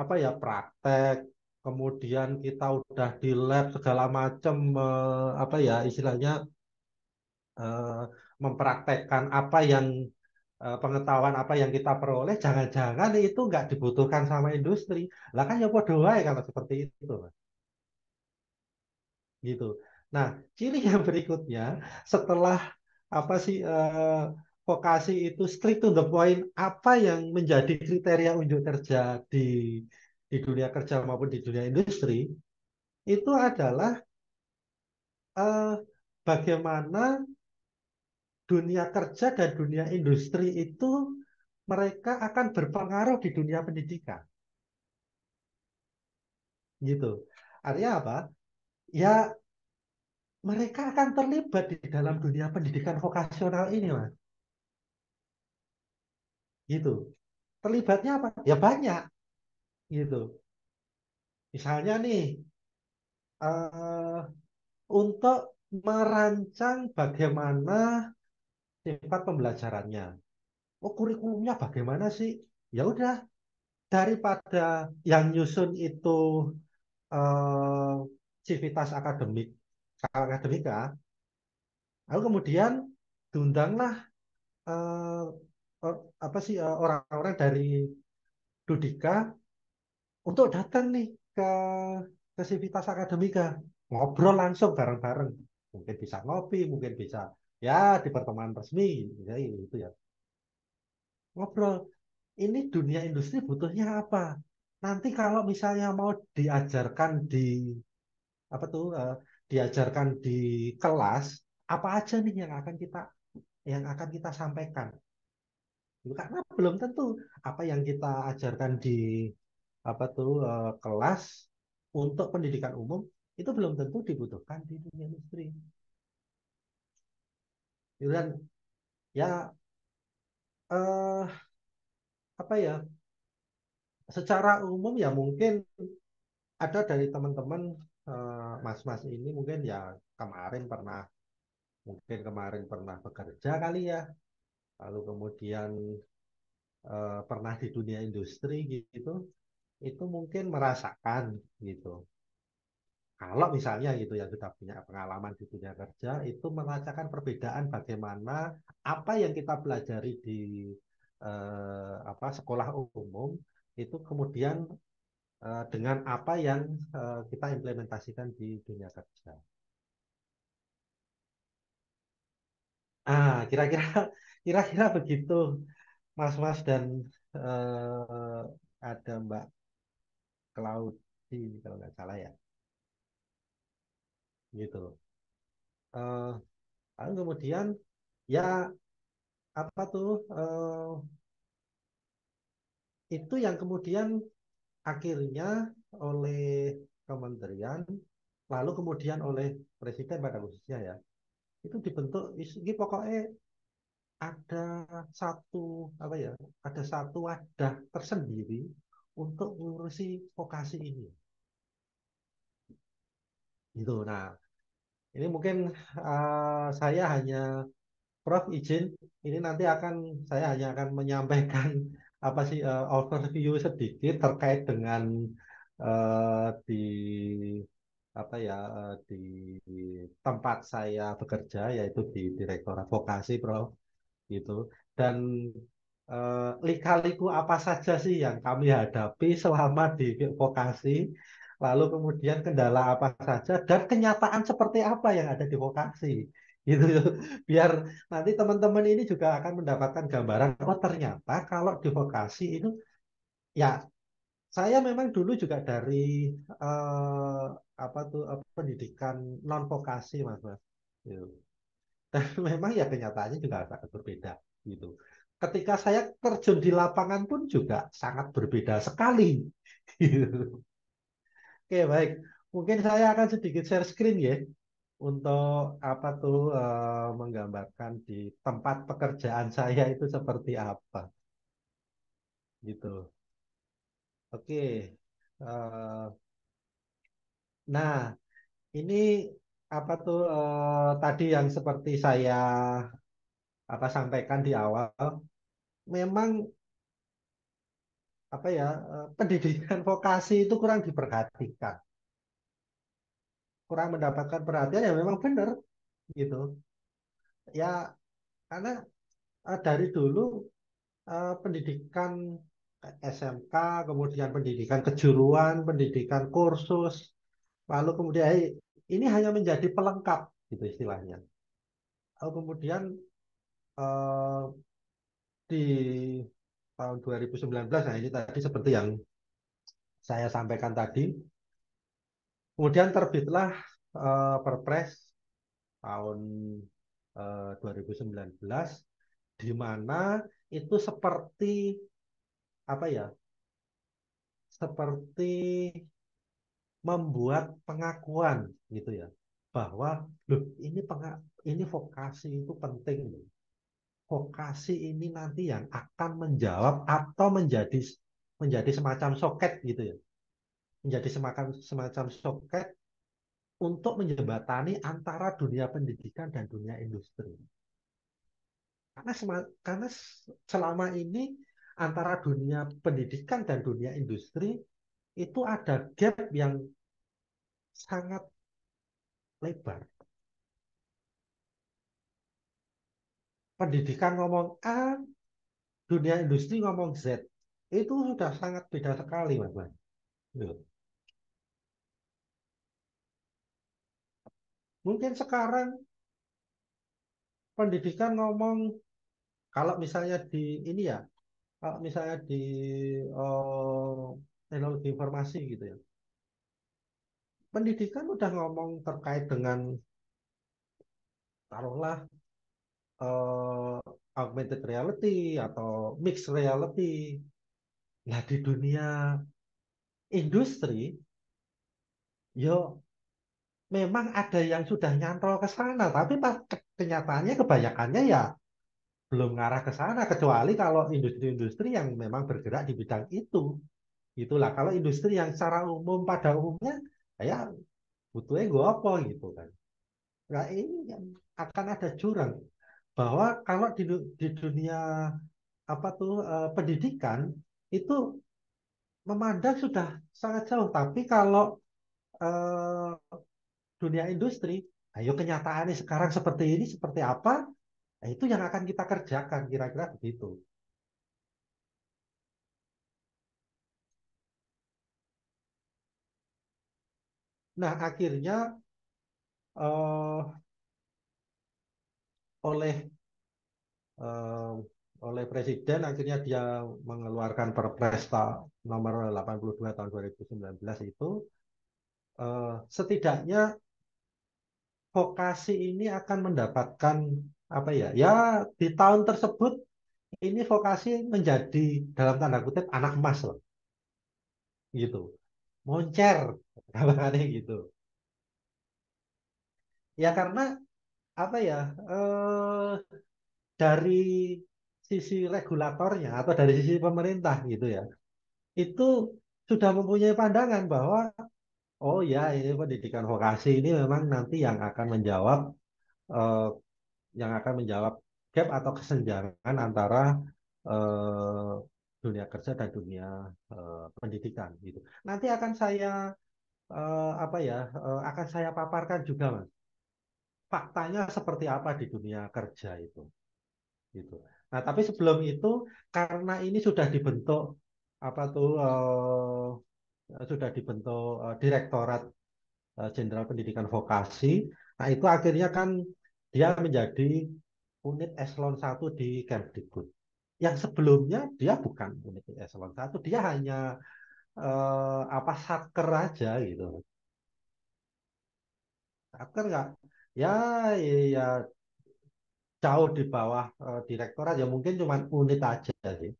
apa ya praktek kemudian kita udah di lab segala macam eh, apa ya istilahnya eh, mempraktekkan apa yang eh, pengetahuan apa yang kita peroleh jangan-jangan itu nggak dibutuhkan sama industri lah kan ya doa ya kalau seperti itu gitu nah ciri yang berikutnya setelah apa sih eh, vokasi itu strict to the point apa yang menjadi kriteria unjuk kerja di di dunia kerja maupun di dunia industri itu adalah eh, bagaimana dunia kerja dan dunia industri itu mereka akan berpengaruh di dunia pendidikan. Gitu. Artinya apa? Ya mereka akan terlibat di dalam dunia pendidikan vokasional ini, Mas. Gitu. Terlibatnya apa? Ya banyak. Gitu. Misalnya nih uh, untuk merancang bagaimana sifat pembelajarannya. Oh, kurikulumnya bagaimana sih? Ya udah, daripada yang nyusun itu eh, civitas akademik akademika, ya, lalu kemudian diundanglah eh, or, apa sih eh, orang-orang dari Dudika untuk datang nih ke ke civitas akademika, ngobrol langsung bareng-bareng. Mungkin bisa ngopi, mungkin bisa ya di pertemuan resmi ya itu ya ngobrol ini dunia industri butuhnya apa nanti kalau misalnya mau diajarkan di apa tuh uh, diajarkan di kelas apa aja nih yang akan kita yang akan kita sampaikan karena belum tentu apa yang kita ajarkan di apa tuh uh, kelas untuk pendidikan umum itu belum tentu dibutuhkan di dunia industri Yulian ya eh apa ya secara umum ya mungkin ada dari teman-teman mas eh, mas-mas ini mungkin ya kemarin pernah mungkin kemarin pernah bekerja kali ya lalu kemudian eh, pernah di dunia industri gitu itu mungkin merasakan gitu kalau misalnya gitu yang sudah punya pengalaman di dunia kerja itu merasakan perbedaan bagaimana apa yang kita pelajari di eh, apa sekolah umum itu kemudian eh, dengan apa yang eh, kita implementasikan di dunia kerja. Ah, kira-kira kira-kira begitu Mas-mas dan eh, ada Mbak Cloud ini kalau nggak salah ya gitu loh. Uh, kemudian ya apa tuh uh, itu yang kemudian akhirnya oleh kementerian lalu kemudian oleh presiden pada khususnya ya itu dibentuk ini pokoknya ada satu apa ya ada satu wadah tersendiri untuk mengurusi vokasi ini Gitu. Nah, ini mungkin uh, saya hanya Prof izin ini nanti akan saya hanya akan menyampaikan apa sih uh, overview sedikit terkait dengan uh, di apa ya uh, di tempat saya bekerja yaitu di Direktorat Vokasi, Prof. Gitu. Dan uh, lika apa saja sih yang kami hadapi selama di vokasi lalu kemudian kendala apa saja dan kenyataan seperti apa yang ada di vokasi gitu biar nanti teman-teman ini juga akan mendapatkan gambaran oh ternyata kalau di vokasi itu ya saya memang dulu juga dari eh, apa tuh pendidikan non vokasi mas mas gitu. dan memang ya kenyataannya juga sangat berbeda gitu ketika saya terjun di lapangan pun juga sangat berbeda sekali gitu. Oke, baik. Mungkin saya akan sedikit share screen ya untuk apa tuh e, menggambarkan di tempat pekerjaan saya itu seperti apa gitu. Oke. Okay. Eh, nah, ini apa tuh e, tadi yang seperti saya apa sampaikan di awal memang apa ya eh, pendidikan vokasi itu kurang diperhatikan kurang mendapatkan perhatian ya memang benar gitu ya karena eh, dari dulu eh, pendidikan SMK kemudian pendidikan kejuruan pendidikan kursus lalu kemudian ini hanya menjadi pelengkap gitu istilahnya lalu kemudian di tahun 2019 nah ini tadi seperti yang saya sampaikan tadi. Kemudian terbitlah uh, Perpres tahun uh, eh, 2019 di mana itu seperti apa ya? Seperti membuat pengakuan gitu ya bahwa loh ini ini vokasi itu penting loh vokasi ini nanti yang akan menjawab atau menjadi menjadi semacam soket gitu ya. Menjadi semacam semacam soket untuk menjembatani antara dunia pendidikan dan dunia industri. Karena karena selama ini antara dunia pendidikan dan dunia industri itu ada gap yang sangat lebar pendidikan ngomong A, dunia industri ngomong Z. Itu sudah sangat beda sekali, Mas Bang. Gitu. Mungkin sekarang pendidikan ngomong kalau misalnya di ini ya, kalau misalnya di oh, teknologi informasi gitu ya. Pendidikan udah ngomong terkait dengan taruhlah uh, augmented reality atau mixed reality. Nah di dunia industri, yo memang ada yang sudah nyantol ke sana, tapi kenyataannya kebanyakannya ya belum ngarah ke sana kecuali kalau industri-industri yang memang bergerak di bidang itu itulah kalau industri yang secara umum pada umumnya ya butuhnya gue apa gitu kan nah ini akan ada jurang bahwa kalau di, di dunia apa tuh eh, pendidikan itu memandang sudah sangat jauh tapi kalau eh, dunia industri ayo kenyataannya sekarang seperti ini seperti apa nah, itu yang akan kita kerjakan kira-kira begitu nah akhirnya eh, oleh uh, oleh presiden akhirnya dia mengeluarkan Perpres nomor 82 tahun 2019 itu uh, setidaknya vokasi ini akan mendapatkan apa ya ya di tahun tersebut ini vokasi menjadi dalam tanda kutip anak emas loh gitu moncer kabarnya gitu ya karena apa ya uh, dari sisi regulatornya atau dari sisi pemerintah gitu ya itu sudah mempunyai pandangan bahwa oh ya ini pendidikan vokasi ini memang nanti yang akan menjawab uh, yang akan menjawab gap atau kesenjangan antara uh, dunia kerja dan dunia uh, pendidikan gitu nanti akan saya uh, apa ya uh, akan saya paparkan juga mas faktanya seperti apa di dunia kerja itu. Gitu. Nah, tapi sebelum itu karena ini sudah dibentuk apa tuh uh, sudah dibentuk uh, Direktorat eh, Jenderal uh, Pendidikan Vokasi. Nah, itu akhirnya kan dia menjadi unit eselon 1 di Kemdikbud. Yang sebelumnya dia bukan unit eselon 1, dia hanya uh, apa satker aja gitu. Satker nggak ya ya jauh di bawah uh, direktorat ya mungkin cuma unit aja sih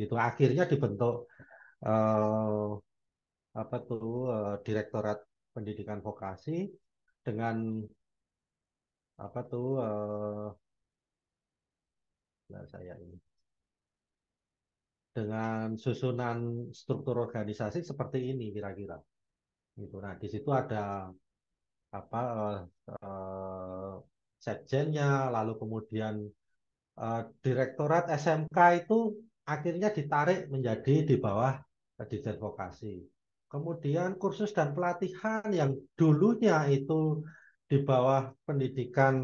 itu akhirnya dibentuk uh, apa tuh uh, direktorat pendidikan vokasi dengan apa tuh uh, nah saya ini dengan susunan struktur organisasi seperti ini kira-kira Itu nah di situ ada apa uh, sekjennya, lalu kemudian uh, direktorat SMK itu akhirnya ditarik menjadi di bawah Dirjen Vokasi. Kemudian kursus dan pelatihan yang dulunya itu di bawah pendidikan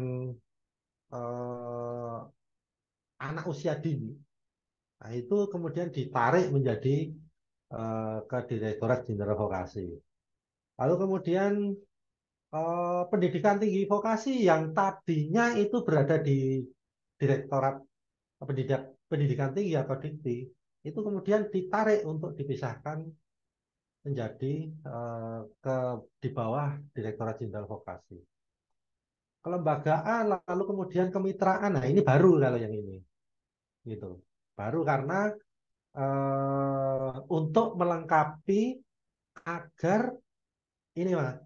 eh, anak usia dini, nah, itu kemudian ditarik menjadi eh, ke Direktorat Jenderal Vokasi. Lalu kemudian Eh, pendidikan tinggi vokasi yang tadinya itu berada di direktorat pendidikan pendidikan tinggi atau dikti itu kemudian ditarik untuk dipisahkan menjadi eh, ke di bawah direktorat jenderal vokasi kelembagaan lalu kemudian kemitraan nah ini baru kalau yang ini gitu baru karena eh, untuk melengkapi agar ini mas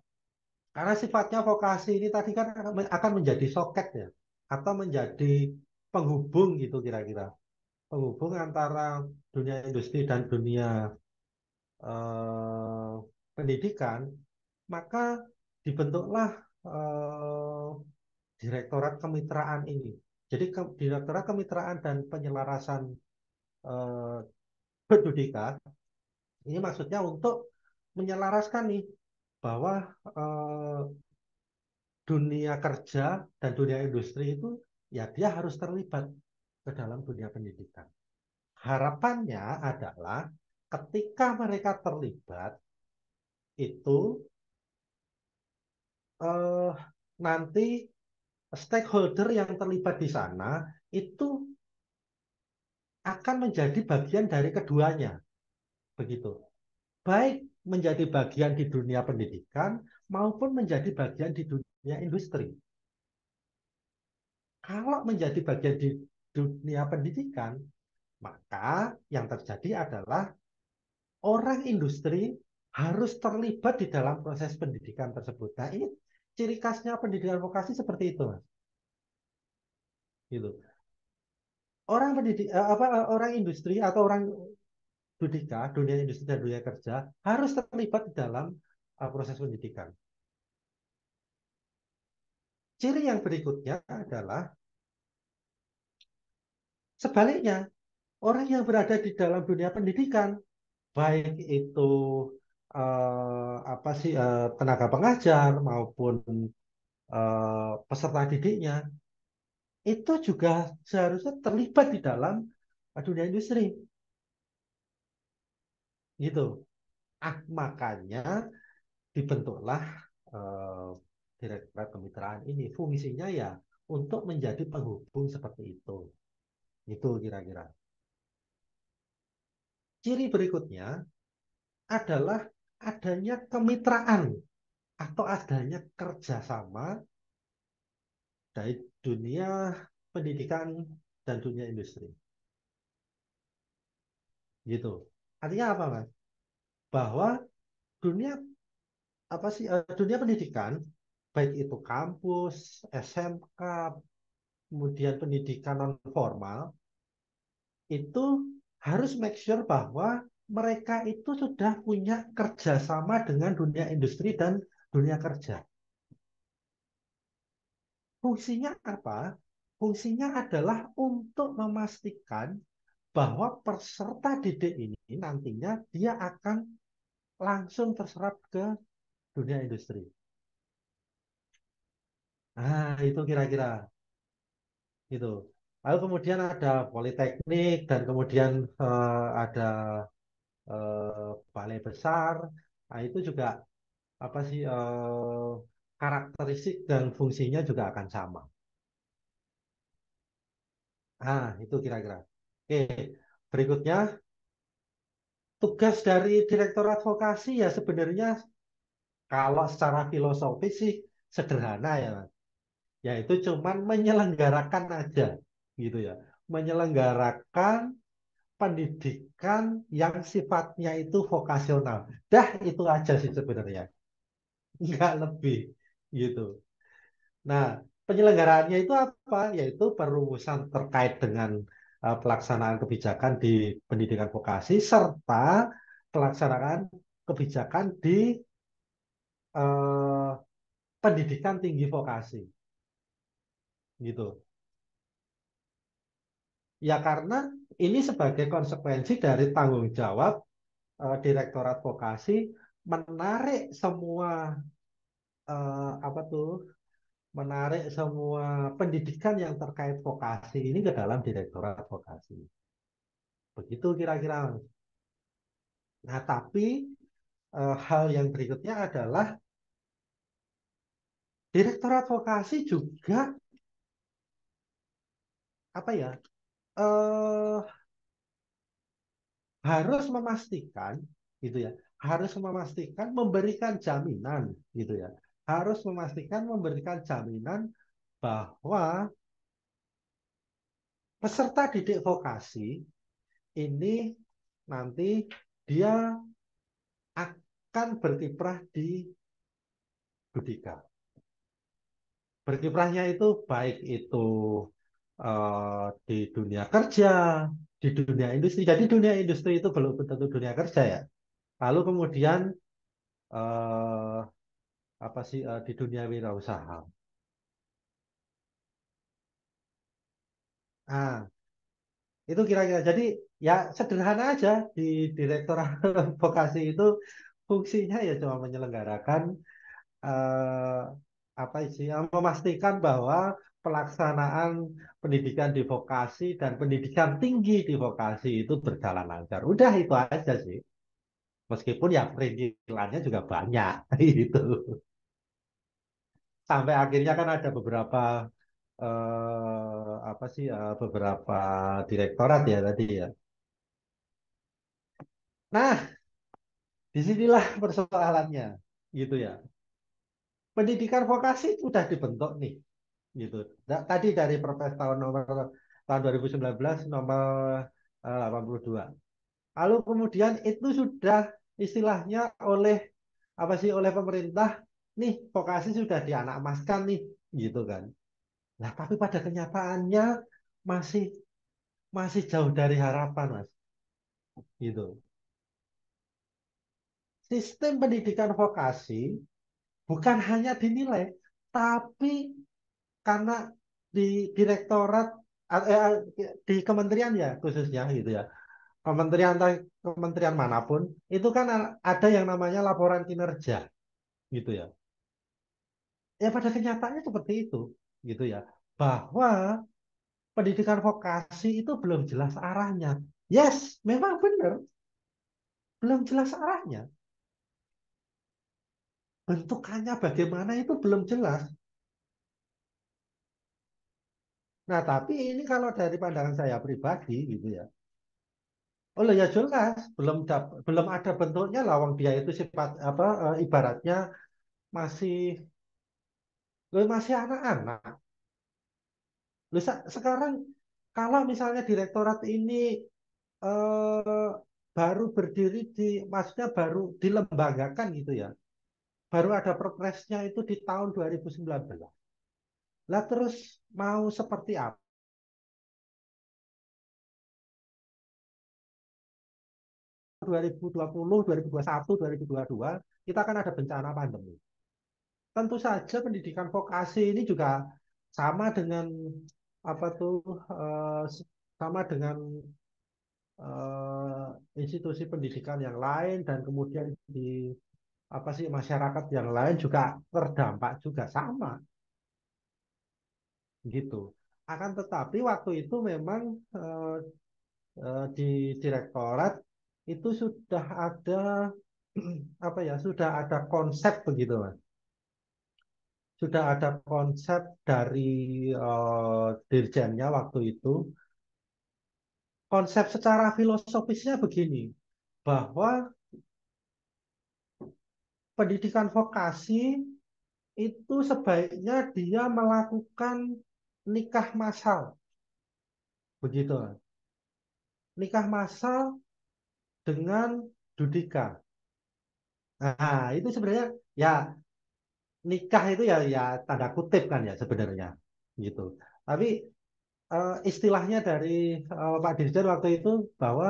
karena sifatnya vokasi ini tadi kan akan menjadi soket ya, atau menjadi penghubung gitu kira-kira. Penghubung antara dunia industri dan dunia eh, pendidikan, maka dibentuklah eh, direktorat kemitraan ini. Jadi ke, direktorat kemitraan dan penyelarasan eh, pendidikan ini maksudnya untuk menyelaraskan nih bahwa uh, eh, dunia kerja dan dunia industri itu ya dia harus terlibat ke dalam dunia pendidikan. Harapannya adalah ketika mereka terlibat itu uh, nanti stakeholder yang terlibat di sana itu akan menjadi bagian dari keduanya. Begitu. Baik menjadi bagian di dunia pendidikan maupun menjadi bagian di dunia industri. Kalau menjadi bagian di dunia pendidikan, maka yang terjadi adalah orang industri harus terlibat di dalam proses pendidikan tersebut. Nah, ini ciri khasnya pendidikan vokasi seperti itu, Mas. Gitu. Orang pendidik eh, apa eh, orang industri atau orang Judika, dunia industri dan dunia kerja harus terlibat di dalam uh, proses pendidikan. Ciri yang berikutnya adalah sebaliknya, orang yang berada di dalam dunia pendidikan, baik itu uh, apa sih uh, tenaga pengajar maupun uh, peserta didiknya, itu juga seharusnya terlibat di dalam uh, dunia industri gitu ah makanya dibentuklah eh, direktorat kemitraan ini fungsinya ya untuk menjadi penghubung seperti itu itu kira-kira ciri berikutnya adalah adanya kemitraan atau adanya kerjasama dari dunia pendidikan dan dunia industri. Gitu. Artinya apa, Mas? Bahwa dunia apa sih eh, dunia pendidikan baik itu kampus, SMK, kemudian pendidikan non formal itu harus make sure bahwa mereka itu sudah punya kerjasama dengan dunia industri dan dunia kerja. Fungsinya apa? Fungsinya adalah untuk memastikan bahwa peserta didik ini nantinya dia akan langsung terserap ke dunia industri. Nah, itu kira-kira. Gitu. Lalu kemudian ada politeknik dan kemudian uh, ada uh, balai besar. Nah, itu juga apa sih uh, karakteristik dan fungsinya juga akan sama. Ah, itu kira-kira. Oke, berikutnya tugas dari Direktur Advokasi ya sebenarnya kalau secara filosofis sih sederhana ya, yaitu cuman menyelenggarakan aja gitu ya, menyelenggarakan pendidikan yang sifatnya itu vokasional. Dah itu aja sih sebenarnya, nggak lebih gitu. Nah penyelenggaraannya itu apa? Yaitu perumusan terkait dengan Eh, pelaksanaan kebijakan di pendidikan vokasi serta pelaksanaan kebijakan di eh, pendidikan tinggi vokasi. Gitu. Ya karena ini sebagai konsekuensi dari tanggung jawab eh, Direktorat Vokasi menarik semua eh, apa tuh menarik semua pendidikan yang terkait vokasi ini ke dalam direktorat vokasi. Begitu kira-kira. Nah, tapi eh, hal yang berikutnya adalah direktorat vokasi juga apa ya? Eh, harus memastikan gitu ya, harus memastikan memberikan jaminan gitu ya harus memastikan memberikan jaminan bahwa peserta didik vokasi ini nanti dia akan berkiprah di Budika. Berkiprahnya itu baik itu uh, di dunia kerja, di dunia industri. Jadi dunia industri itu belum tentu dunia kerja ya. Lalu kemudian uh, apa sih uh, di dunia wirausaha? Ah, itu kira-kira. Jadi ya sederhana aja di Direktorat Vokasi itu fungsinya ya cuma menyelenggarakan uh, apa sih, eh, memastikan bahwa pelaksanaan pendidikan di vokasi dan pendidikan tinggi di vokasi itu berjalan lancar. Udah itu aja sih. Meskipun ya perintilannya juga banyak gitu sampai akhirnya kan ada beberapa eh, apa sih eh, beberapa direktorat ya tadi ya. Nah, disinilah persoalannya gitu ya. Pendidikan vokasi sudah dibentuk nih gitu. Nah, tadi dari Perpres tahun nomor tahun 2019 nomor 82. Eh, Lalu kemudian itu sudah istilahnya oleh apa sih oleh pemerintah nih vokasi sudah emaskan nih gitu kan nah tapi pada kenyataannya masih masih jauh dari harapan mas gitu sistem pendidikan vokasi bukan hanya dinilai tapi karena di direktorat eh, eh, di kementerian ya khususnya gitu ya kementerian kementerian manapun itu kan ada yang namanya laporan kinerja gitu ya ya pada kenyataannya seperti itu gitu ya bahwa pendidikan vokasi itu belum jelas arahnya yes memang benar belum jelas arahnya bentukannya bagaimana itu belum jelas nah tapi ini kalau dari pandangan saya pribadi gitu ya Oh ya jelas belum belum ada bentuknya lawang dia itu sifat apa eh, ibaratnya masih lo masih anak-anak. Lu sekarang kalau misalnya direktorat ini eh, baru berdiri di maksudnya baru dilembagakan gitu ya. Baru ada progresnya itu di tahun 2019. Lah terus mau seperti apa? puluh 2021, 2022, kita akan ada bencana pandemi tentu saja pendidikan vokasi ini juga sama dengan apa tuh eh, sama dengan eh, institusi pendidikan yang lain dan kemudian di apa sih masyarakat yang lain juga terdampak juga sama gitu akan tetapi waktu itu memang eh, di direktorat itu sudah ada apa ya sudah ada konsep begitu mas sudah ada konsep dari uh, dirjennya waktu itu. Konsep secara filosofisnya begini, bahwa pendidikan vokasi itu sebaiknya dia melakukan nikah massal. Begitu. Nikah massal dengan Judika. Nah, itu sebenarnya ya nikah itu ya ya tanda kutip kan ya sebenarnya gitu. Tapi uh, istilahnya dari uh, Pak Dirjen waktu itu bahwa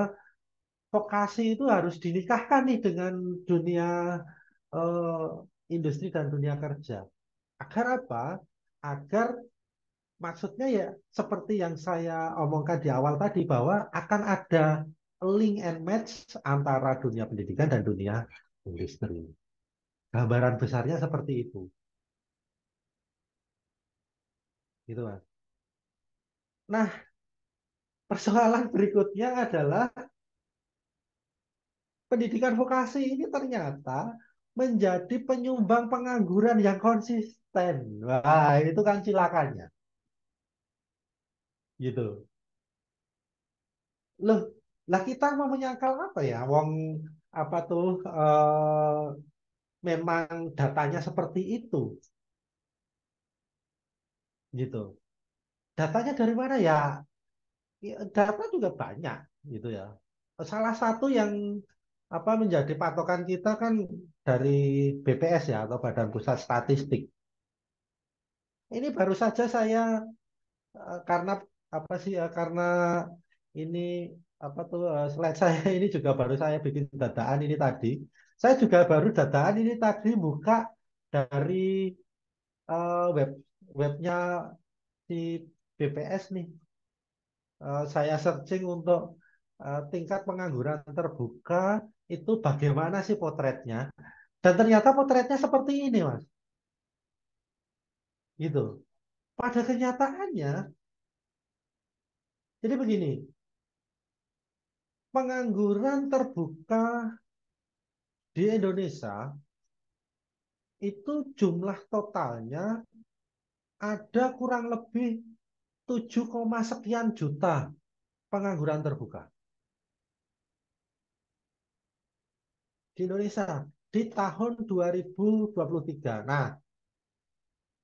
vokasi itu harus dinikahkan nih dengan dunia uh, industri dan dunia kerja. Agar apa? Agar maksudnya ya seperti yang saya omongkan di awal tadi bahwa akan ada link and match antara dunia pendidikan dan dunia industri gambaran besarnya seperti itu gitu mas nah persoalan berikutnya adalah pendidikan vokasi ini ternyata menjadi penyumbang pengangguran yang konsisten wah itu kan silakannya gitu loh lah kita mau menyangkal apa ya wong apa tuh eh, memang datanya seperti itu. Gitu. Datanya dari mana ya? ya? data juga banyak gitu ya. Salah satu yang apa menjadi patokan kita kan dari BPS ya atau Badan Pusat Statistik. Ini baru saja saya eh, karena apa sih ya karena ini apa tuh eh, slide saya ini juga baru saya bikin dadaan ini tadi saya juga baru datang ini tadi buka dari uh, web webnya di BPS nih. Uh, saya searching untuk uh, tingkat pengangguran terbuka itu bagaimana sih potretnya. Dan ternyata potretnya seperti ini, Mas. Gitu. Pada kenyataannya, jadi begini, pengangguran terbuka di Indonesia itu jumlah totalnya ada kurang lebih 7, sekian juta pengangguran terbuka. Di Indonesia di tahun 2023. Nah,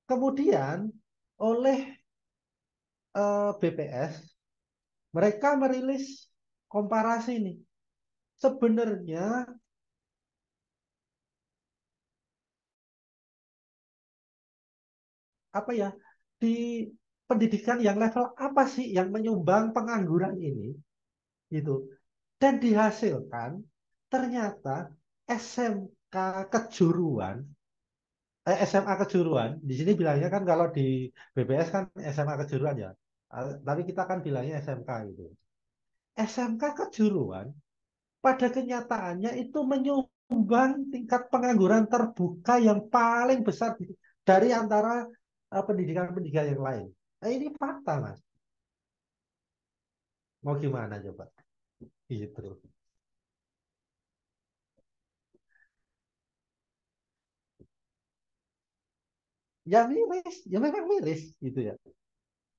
kemudian oleh eh, BPS mereka merilis komparasi ini. Sebenarnya apa ya di pendidikan yang level apa sih yang menyumbang pengangguran ini gitu dan dihasilkan ternyata SMK kejuruan eh, SMA kejuruan di sini bilangnya kan kalau di BBS kan SMA kejuruan ya tapi kita kan bilangnya SMK itu SMK kejuruan pada kenyataannya itu menyumbang tingkat pengangguran terbuka yang paling besar dari antara Eh, pendidikan-pendidikan yang lain. Nah, ini fakta, Mas. Mau gimana coba? Gitu. Ya miris, ya memang miris gitu ya.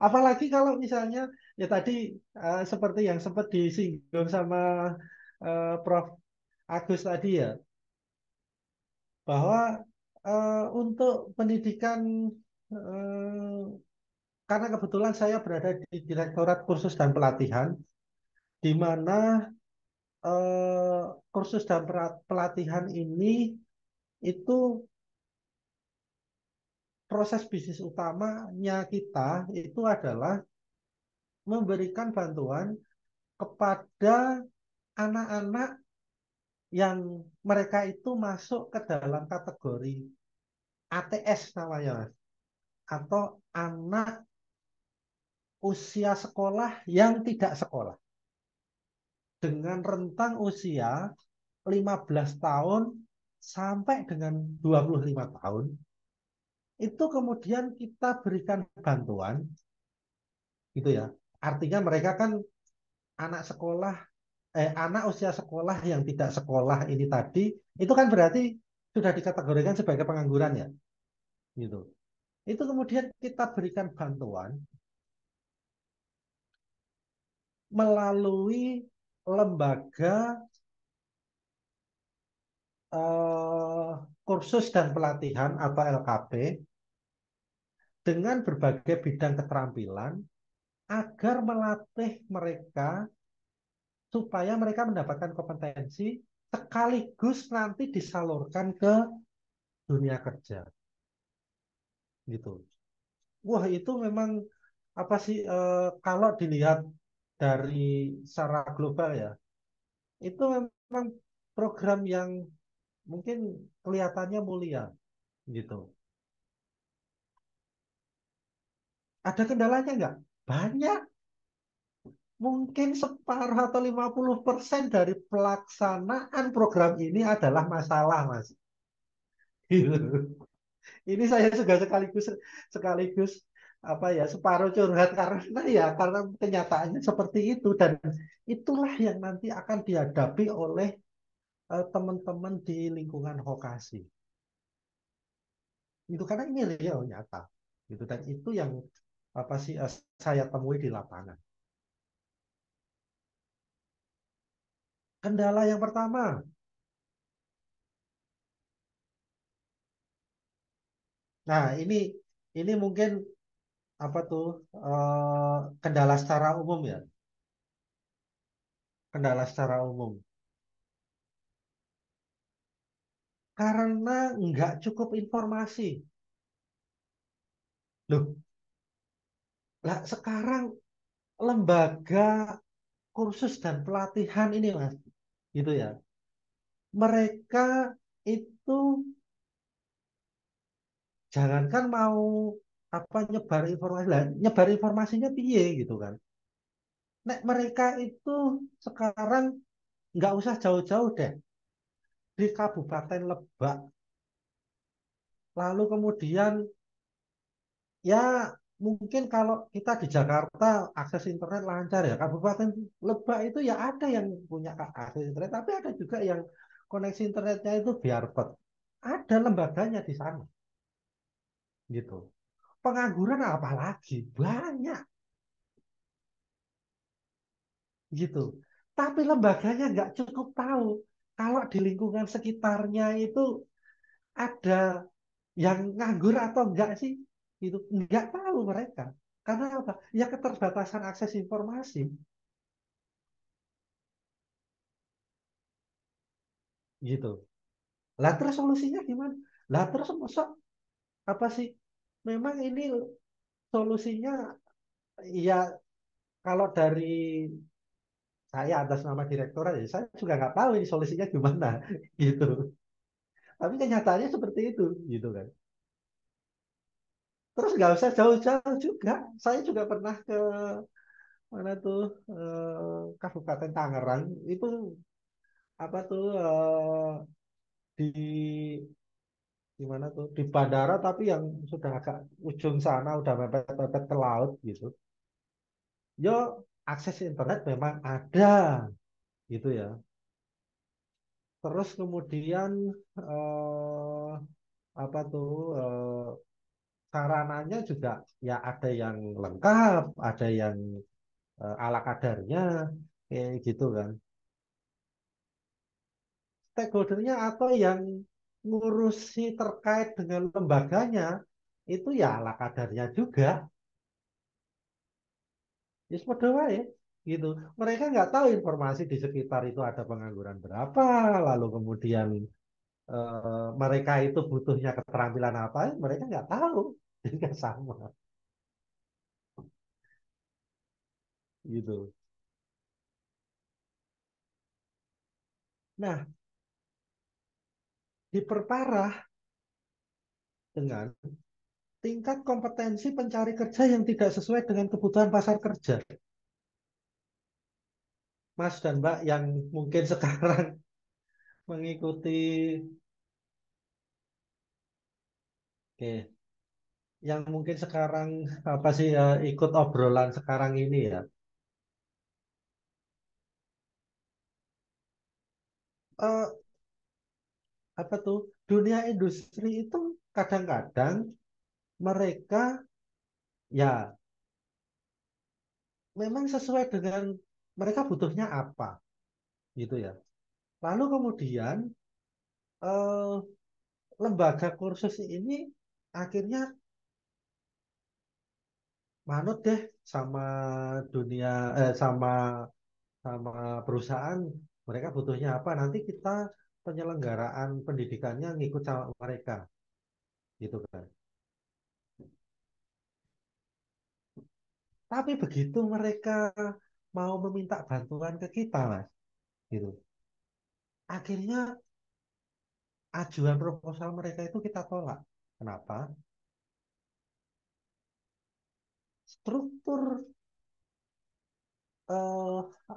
Apalagi kalau misalnya ya tadi uh, seperti yang sempat disinggung sama uh, Prof. Agus tadi ya, bahwa uh, untuk pendidikan karena kebetulan saya berada di Direktorat Kursus dan Pelatihan, di mana eh, kursus dan pelatihan ini itu proses bisnis utamanya kita itu adalah memberikan bantuan kepada anak-anak yang mereka itu masuk ke dalam kategori ATS namanya mas atau anak usia sekolah yang tidak sekolah. Dengan rentang usia 15 tahun sampai dengan 25 tahun, itu kemudian kita berikan bantuan, gitu ya. Artinya mereka kan anak sekolah, eh, anak usia sekolah yang tidak sekolah ini tadi, itu kan berarti sudah dikategorikan sebagai pengangguran ya, gitu itu kemudian kita berikan bantuan melalui lembaga eh, kursus dan pelatihan atau LKP dengan berbagai bidang keterampilan agar melatih mereka supaya mereka mendapatkan kompetensi sekaligus nanti disalurkan ke dunia kerja gitu. Wah itu memang apa sih eh, kalau dilihat dari secara global ya itu memang program yang mungkin kelihatannya mulia gitu. Ada kendalanya nggak? Banyak. Mungkin separuh atau 50% dari pelaksanaan program ini adalah masalah, Mas. Gitu ini saya juga sekaligus sekaligus apa ya separuh curhat karena ya karena kenyataannya seperti itu dan itulah yang nanti akan dihadapi oleh eh, teman-teman uh, di lingkungan vokasi itu karena ini real nyata gitu dan itu yang apa sih uh, saya temui di lapangan kendala yang pertama Nah, ini ini mungkin apa tuh uh, kendala secara umum ya? Kendala secara umum. Karena nggak cukup informasi. Loh, lah sekarang lembaga kursus dan pelatihan ini mas, gitu ya. Mereka itu jangankan mau apa nyebar informasi lah nyebar informasinya piye gitu kan nek mereka itu sekarang nggak usah jauh-jauh deh di Kabupaten Lebak lalu kemudian ya mungkin kalau kita di Jakarta akses internet lancar ya Kabupaten Lebak itu ya ada yang punya akses internet tapi ada juga yang koneksi internetnya itu biar pet ada lembaganya di sana gitu pengangguran apalagi banyak gitu tapi lembaganya nggak cukup tahu kalau di lingkungan sekitarnya itu ada yang nganggur atau enggak sih itu nggak tahu mereka karena apa ya keterbatasan akses informasi gitu lah terus solusinya gimana lah terus apa sih? Memang ini solusinya ya kalau dari saya atas nama direktur aja, saya juga nggak tahu ini solusinya gimana gitu. Tapi kenyataannya seperti itu gitu kan. Terus nggak usah jauh-jauh juga, saya juga pernah ke mana tuh eh, Kabupaten Tangerang itu apa tuh eh, di gimana tuh di bandara tapi yang sudah agak ujung sana udah mepet-mepet ke laut gitu yo akses internet memang ada gitu ya terus kemudian eh, apa tuh eh, sarananya juga ya ada yang lengkap ada yang eh, ala kadarnya kayak gitu kan stakeholdernya atau yang ngurusi terkait dengan lembaganya itu ya ala kadarnya juga. Ya yes, ya gitu. Mereka nggak tahu informasi di sekitar itu ada pengangguran berapa, lalu kemudian eh, mereka itu butuhnya keterampilan apa, mereka nggak tahu. Jadi sama. Gitu. Nah, diperparah dengan tingkat kompetensi pencari kerja yang tidak sesuai dengan kebutuhan pasar kerja. Mas dan Mbak yang mungkin sekarang mengikuti Oke. Yang mungkin sekarang apa sih ya, ikut obrolan sekarang ini ya. Uh, apa tuh dunia industri itu kadang-kadang mereka ya memang sesuai dengan mereka butuhnya apa gitu ya lalu kemudian eh, lembaga kursus ini akhirnya manut deh sama dunia eh, sama sama perusahaan mereka butuhnya apa nanti kita penyelenggaraan pendidikannya ngikut sama mereka gitu kan tapi begitu mereka mau meminta bantuan ke kita mas gitu akhirnya ajuan proposal mereka itu kita tolak kenapa struktur eh,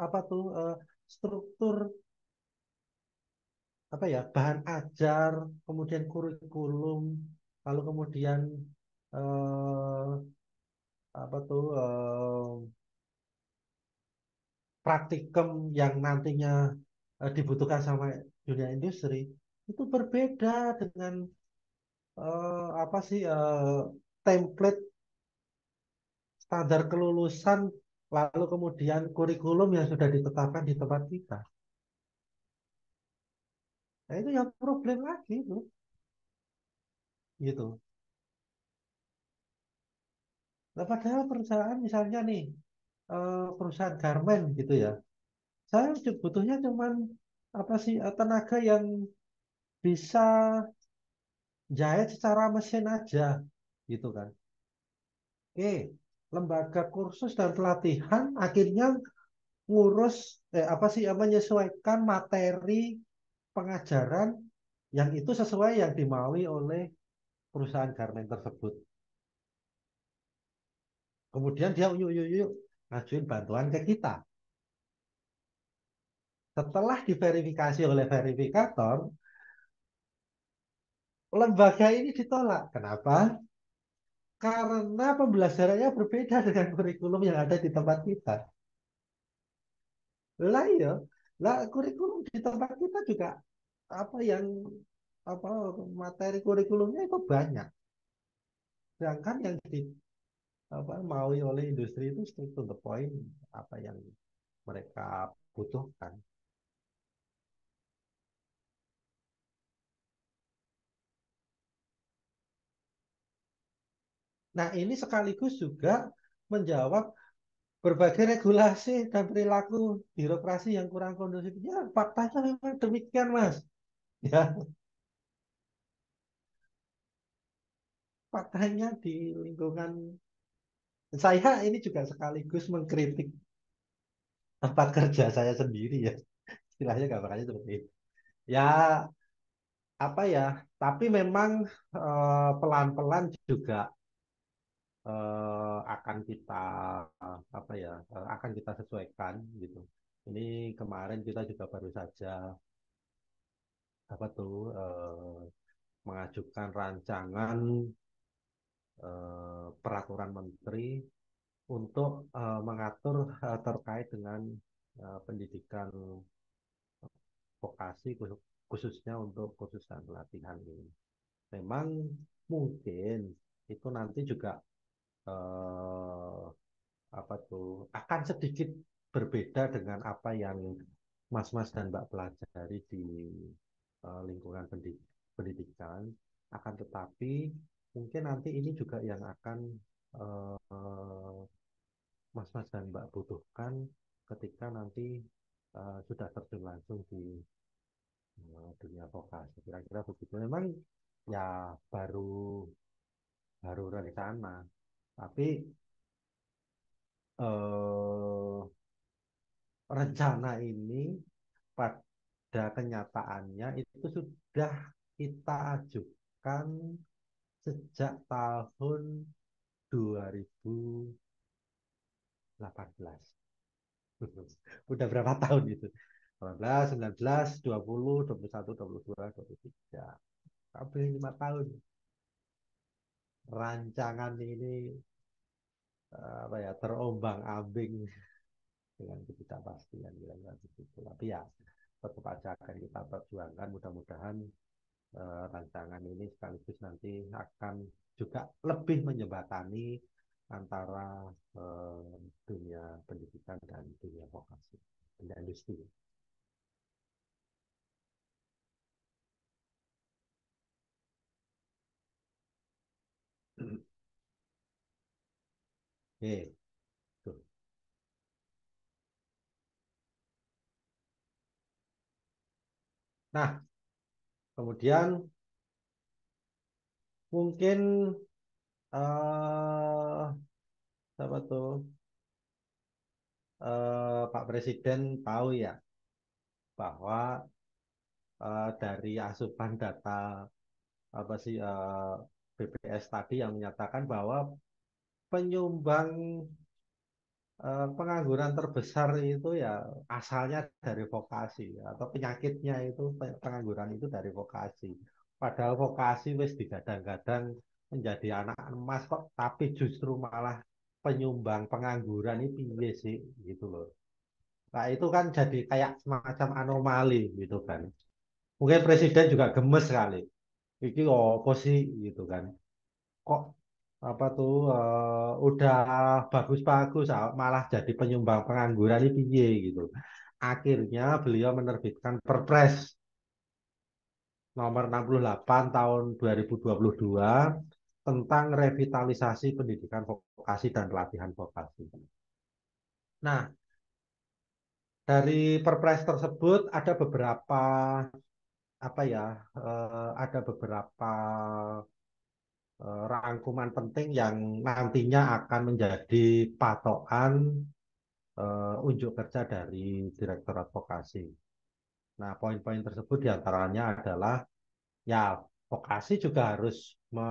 apa tuh eh, struktur apa ya bahan ajar kemudian kurikulum lalu kemudian eh, apa tuh eh, praktikum yang nantinya eh, dibutuhkan sama dunia industri itu berbeda dengan eh, apa sih eh, template standar kelulusan lalu kemudian kurikulum yang sudah ditetapkan di tempat kita Nah, itu yang problem lagi itu. Gitu. Nah, padahal perusahaan misalnya nih, eh, perusahaan garmen gitu ya. Saya butuhnya cuman apa sih eh, tenaga yang bisa jahit secara mesin aja gitu kan. Oke, lembaga kursus dan pelatihan akhirnya ngurus eh, apa sih menyesuaikan materi pengajaran yang itu sesuai yang dimaui oleh perusahaan garment tersebut. Kemudian dia yuk yuk yuk ngajuin bantuan ke kita. Setelah diverifikasi oleh verifikator, lembaga ini ditolak. Kenapa? Karena pembelajarannya berbeda dengan kurikulum yang ada di tempat kita. Lah ya, lah kurikulum di tempat kita juga apa yang apa materi kurikulumnya itu banyak. Sedangkan yang di apa mau oleh industri itu straight to the point apa yang mereka butuhkan. Nah, ini sekaligus juga menjawab berbagai regulasi dan perilaku birokrasi yang kurang kondusif. Ya, faktanya memang demikian, Mas. Ya. Faktanya di lingkungan saya ini juga sekaligus mengkritik tempat kerja saya sendiri ya. Istilahnya gambarannya seperti itu. Ya, apa ya, tapi memang eh, pelan-pelan juga uh, akan kita apa ya uh, akan kita sesuaikan gitu. Ini kemarin kita juga baru saja apa tuh uh, mengajukan rancangan uh, peraturan menteri untuk uh, mengatur uh, terkait dengan uh, pendidikan vokasi khususnya untuk kursus dan pelatihan ini. Memang mungkin itu nanti juga eh, apa tuh akan sedikit berbeda dengan apa yang mas-mas dan mbak pelajari di eh, lingkungan pendid pendidikan. Akan tetapi mungkin nanti ini juga yang akan mas eh, mas-mas dan mbak butuhkan ketika nanti eh, sudah terjun langsung di eh, dunia vokasi kira-kira begitu memang ya baru baru dari tapi eh, rencana ini pada kenyataannya itu sudah kita ajukan sejak tahun 2018. Udah berapa tahun itu? 18, 19, 20, 21, 22, 23. Hampir 5 tahun rancangan ini eh, apa ya terombang-ambing dengan ketidakpastian kira-kira begitu. Tapi ya tetap aja akan kita perjuangkan mudah-mudahan eh, rancangan ini sekaligus nanti akan juga lebih menyebatani antara eh, dunia pendidikan dan dunia vokasi, dan industri. Nah, kemudian mungkin uh, tuh uh, Pak Presiden tahu ya bahwa uh, dari asupan data apa sih uh, BPS tadi yang menyatakan bahwa penyumbang eh, pengangguran terbesar itu ya asalnya dari vokasi ya, atau penyakitnya itu pengangguran itu dari vokasi. Padahal vokasi wis digadang-gadang menjadi anak emas kok tapi justru malah penyumbang pengangguran ini piye sih gitu loh. Nah itu kan jadi kayak semacam anomali gitu kan. Mungkin presiden juga gemes sekali. Iki opo sih gitu kan. Kok apa tuh uh, udah bagus-bagus ah, malah jadi penyumbang pengangguran ini piye gitu. Akhirnya beliau menerbitkan Perpres nomor 68 tahun 2022 tentang revitalisasi pendidikan vokasi dan pelatihan vokasi. Nah, dari perpres tersebut ada beberapa apa ya, Uh, ada beberapa Eh, rangkuman penting yang nantinya akan menjadi patokan uh, unjuk kerja dari Direktorat Vokasi. Nah, poin-poin tersebut diantaranya adalah ya vokasi juga harus me,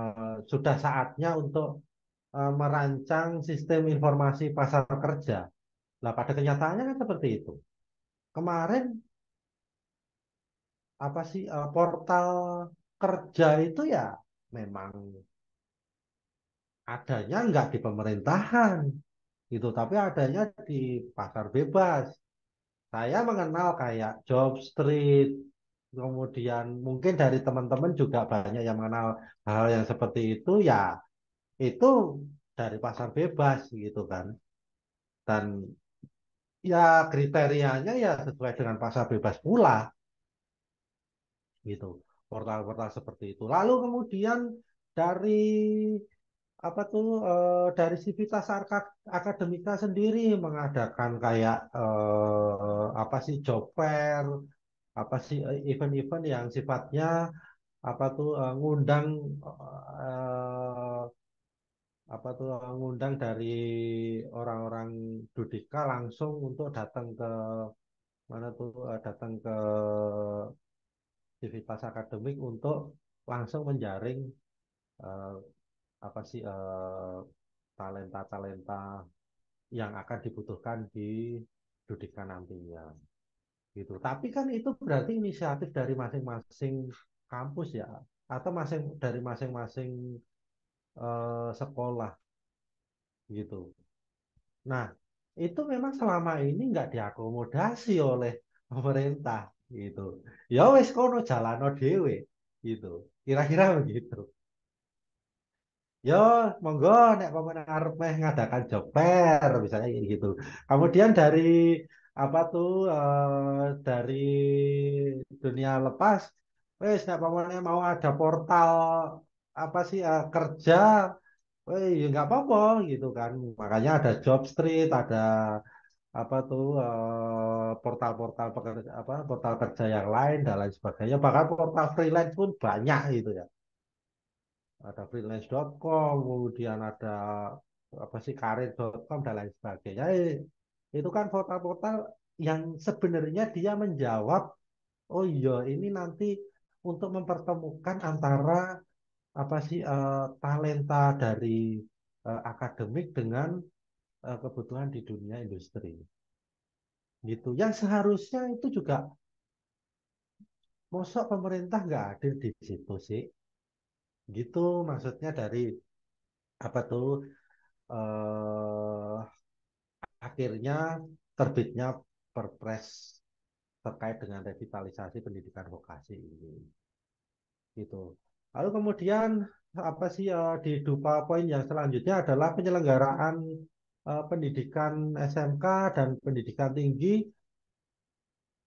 sudah saatnya untuk uh, merancang sistem informasi pasar kerja. Nah, pada kenyataannya kan seperti itu. Kemarin apa sih uh, portal kerja itu ya memang adanya enggak di pemerintahan itu tapi adanya di pasar bebas saya mengenal kayak job street kemudian mungkin dari teman-teman juga banyak yang mengenal hal yang seperti itu ya itu dari pasar bebas gitu kan dan ya kriterianya ya sesuai dengan pasar bebas pula gitu portal-portal seperti itu lalu kemudian dari apa tuh uh, dari Civitas Akademika sendiri mengadakan kayak uh, apa sih job fair, apa sih eh, event-event yang sifatnya apa tuh uh, ngundang uh, apa tuh ngundang dari orang-orang Dudika langsung untuk datang ke mana tuh datang ke Civitas Akademik untuk langsung menjaring uh, apa sih eh, talenta-talenta uh, yang akan dibutuhkan di dudikan nantinya gitu. Tapi kan itu berarti inisiatif dari masing-masing kampus ya atau masing dari masing-masing uh, sekolah gitu. Nah, itu memang selama ini nggak diakomodasi oleh pemerintah gitu. Ya wes kono jalano dewe gitu. Kira-kira begitu. Ya, monggo nek paman arep meh ngadakan job fair misalnya gitu. Kemudian dari apa tuh uh, dari dunia lepas, wes nek pamannya mau ada portal apa sih uh, kerja, wes ya nggak apa-apa gitu kan. Makanya ada job street, ada apa tuh eh, portal-portal uh, pekerja apa portal kerja yang lain dan lain sebagainya. Bahkan portal freelance pun banyak gitu ya ada freelance.com, kemudian ada apa sih karir.com dan lain sebagainya. Eh, itu kan portal-portal yang sebenarnya dia menjawab, oh iya ini nanti untuk mempertemukan antara apa sih uh, talenta dari uh, akademik dengan uh, kebutuhan di dunia industri. Gitu. Yang seharusnya itu juga mosok pemerintah nggak hadir di situ sih gitu maksudnya dari apa tuh eh, akhirnya terbitnya Perpres terkait dengan revitalisasi pendidikan vokasi ini gitu lalu kemudian apa sih eh, di dupa poin yang selanjutnya adalah penyelenggaraan eh, pendidikan SMK dan pendidikan tinggi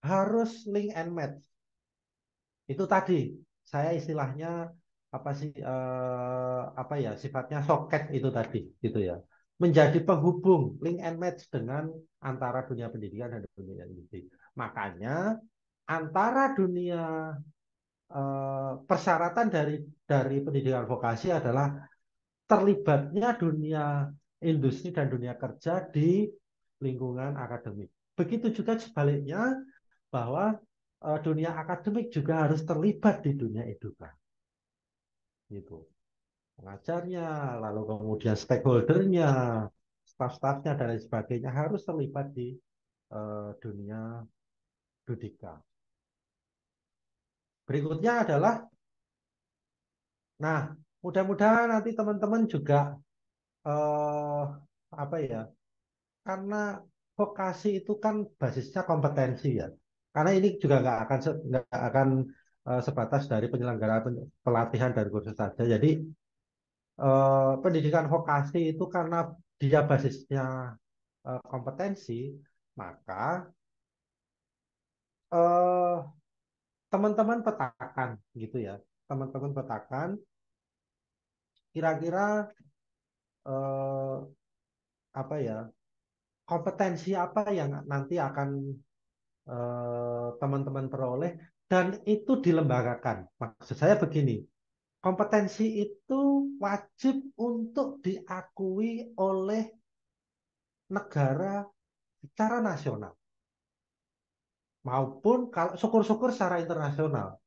harus link and match itu tadi saya istilahnya apa sih eh, apa ya sifatnya soket itu tadi gitu ya menjadi penghubung link and match dengan antara dunia pendidikan dan dunia industri makanya antara dunia eh, persyaratan dari dari pendidikan vokasi adalah terlibatnya dunia industri dan dunia kerja di lingkungan akademik begitu juga sebaliknya bahwa eh, dunia akademik juga harus terlibat di dunia edukasi gitu pengajarnya lalu kemudian stakeholdernya staff-staffnya dan lain sebagainya harus terlibat di uh, dunia Dudika berikutnya adalah nah mudah-mudahan nanti teman-teman juga uh, apa ya karena vokasi itu kan basisnya kompetensi ya karena ini juga nggak akan nggak akan Eh, sebatas dari penyelenggaraan pelatihan dan kursus saja. Jadi eh, pendidikan vokasi itu karena dia basisnya eh, kompetensi, maka teman-teman petakan gitu ya teman-teman petakan kira-kira apa ya kompetensi apa yang nanti akan teman-teman peroleh dan itu dilembagakan. Maksud saya begini, kompetensi itu wajib untuk diakui oleh negara secara nasional maupun kalau syukur-syukur secara internasional.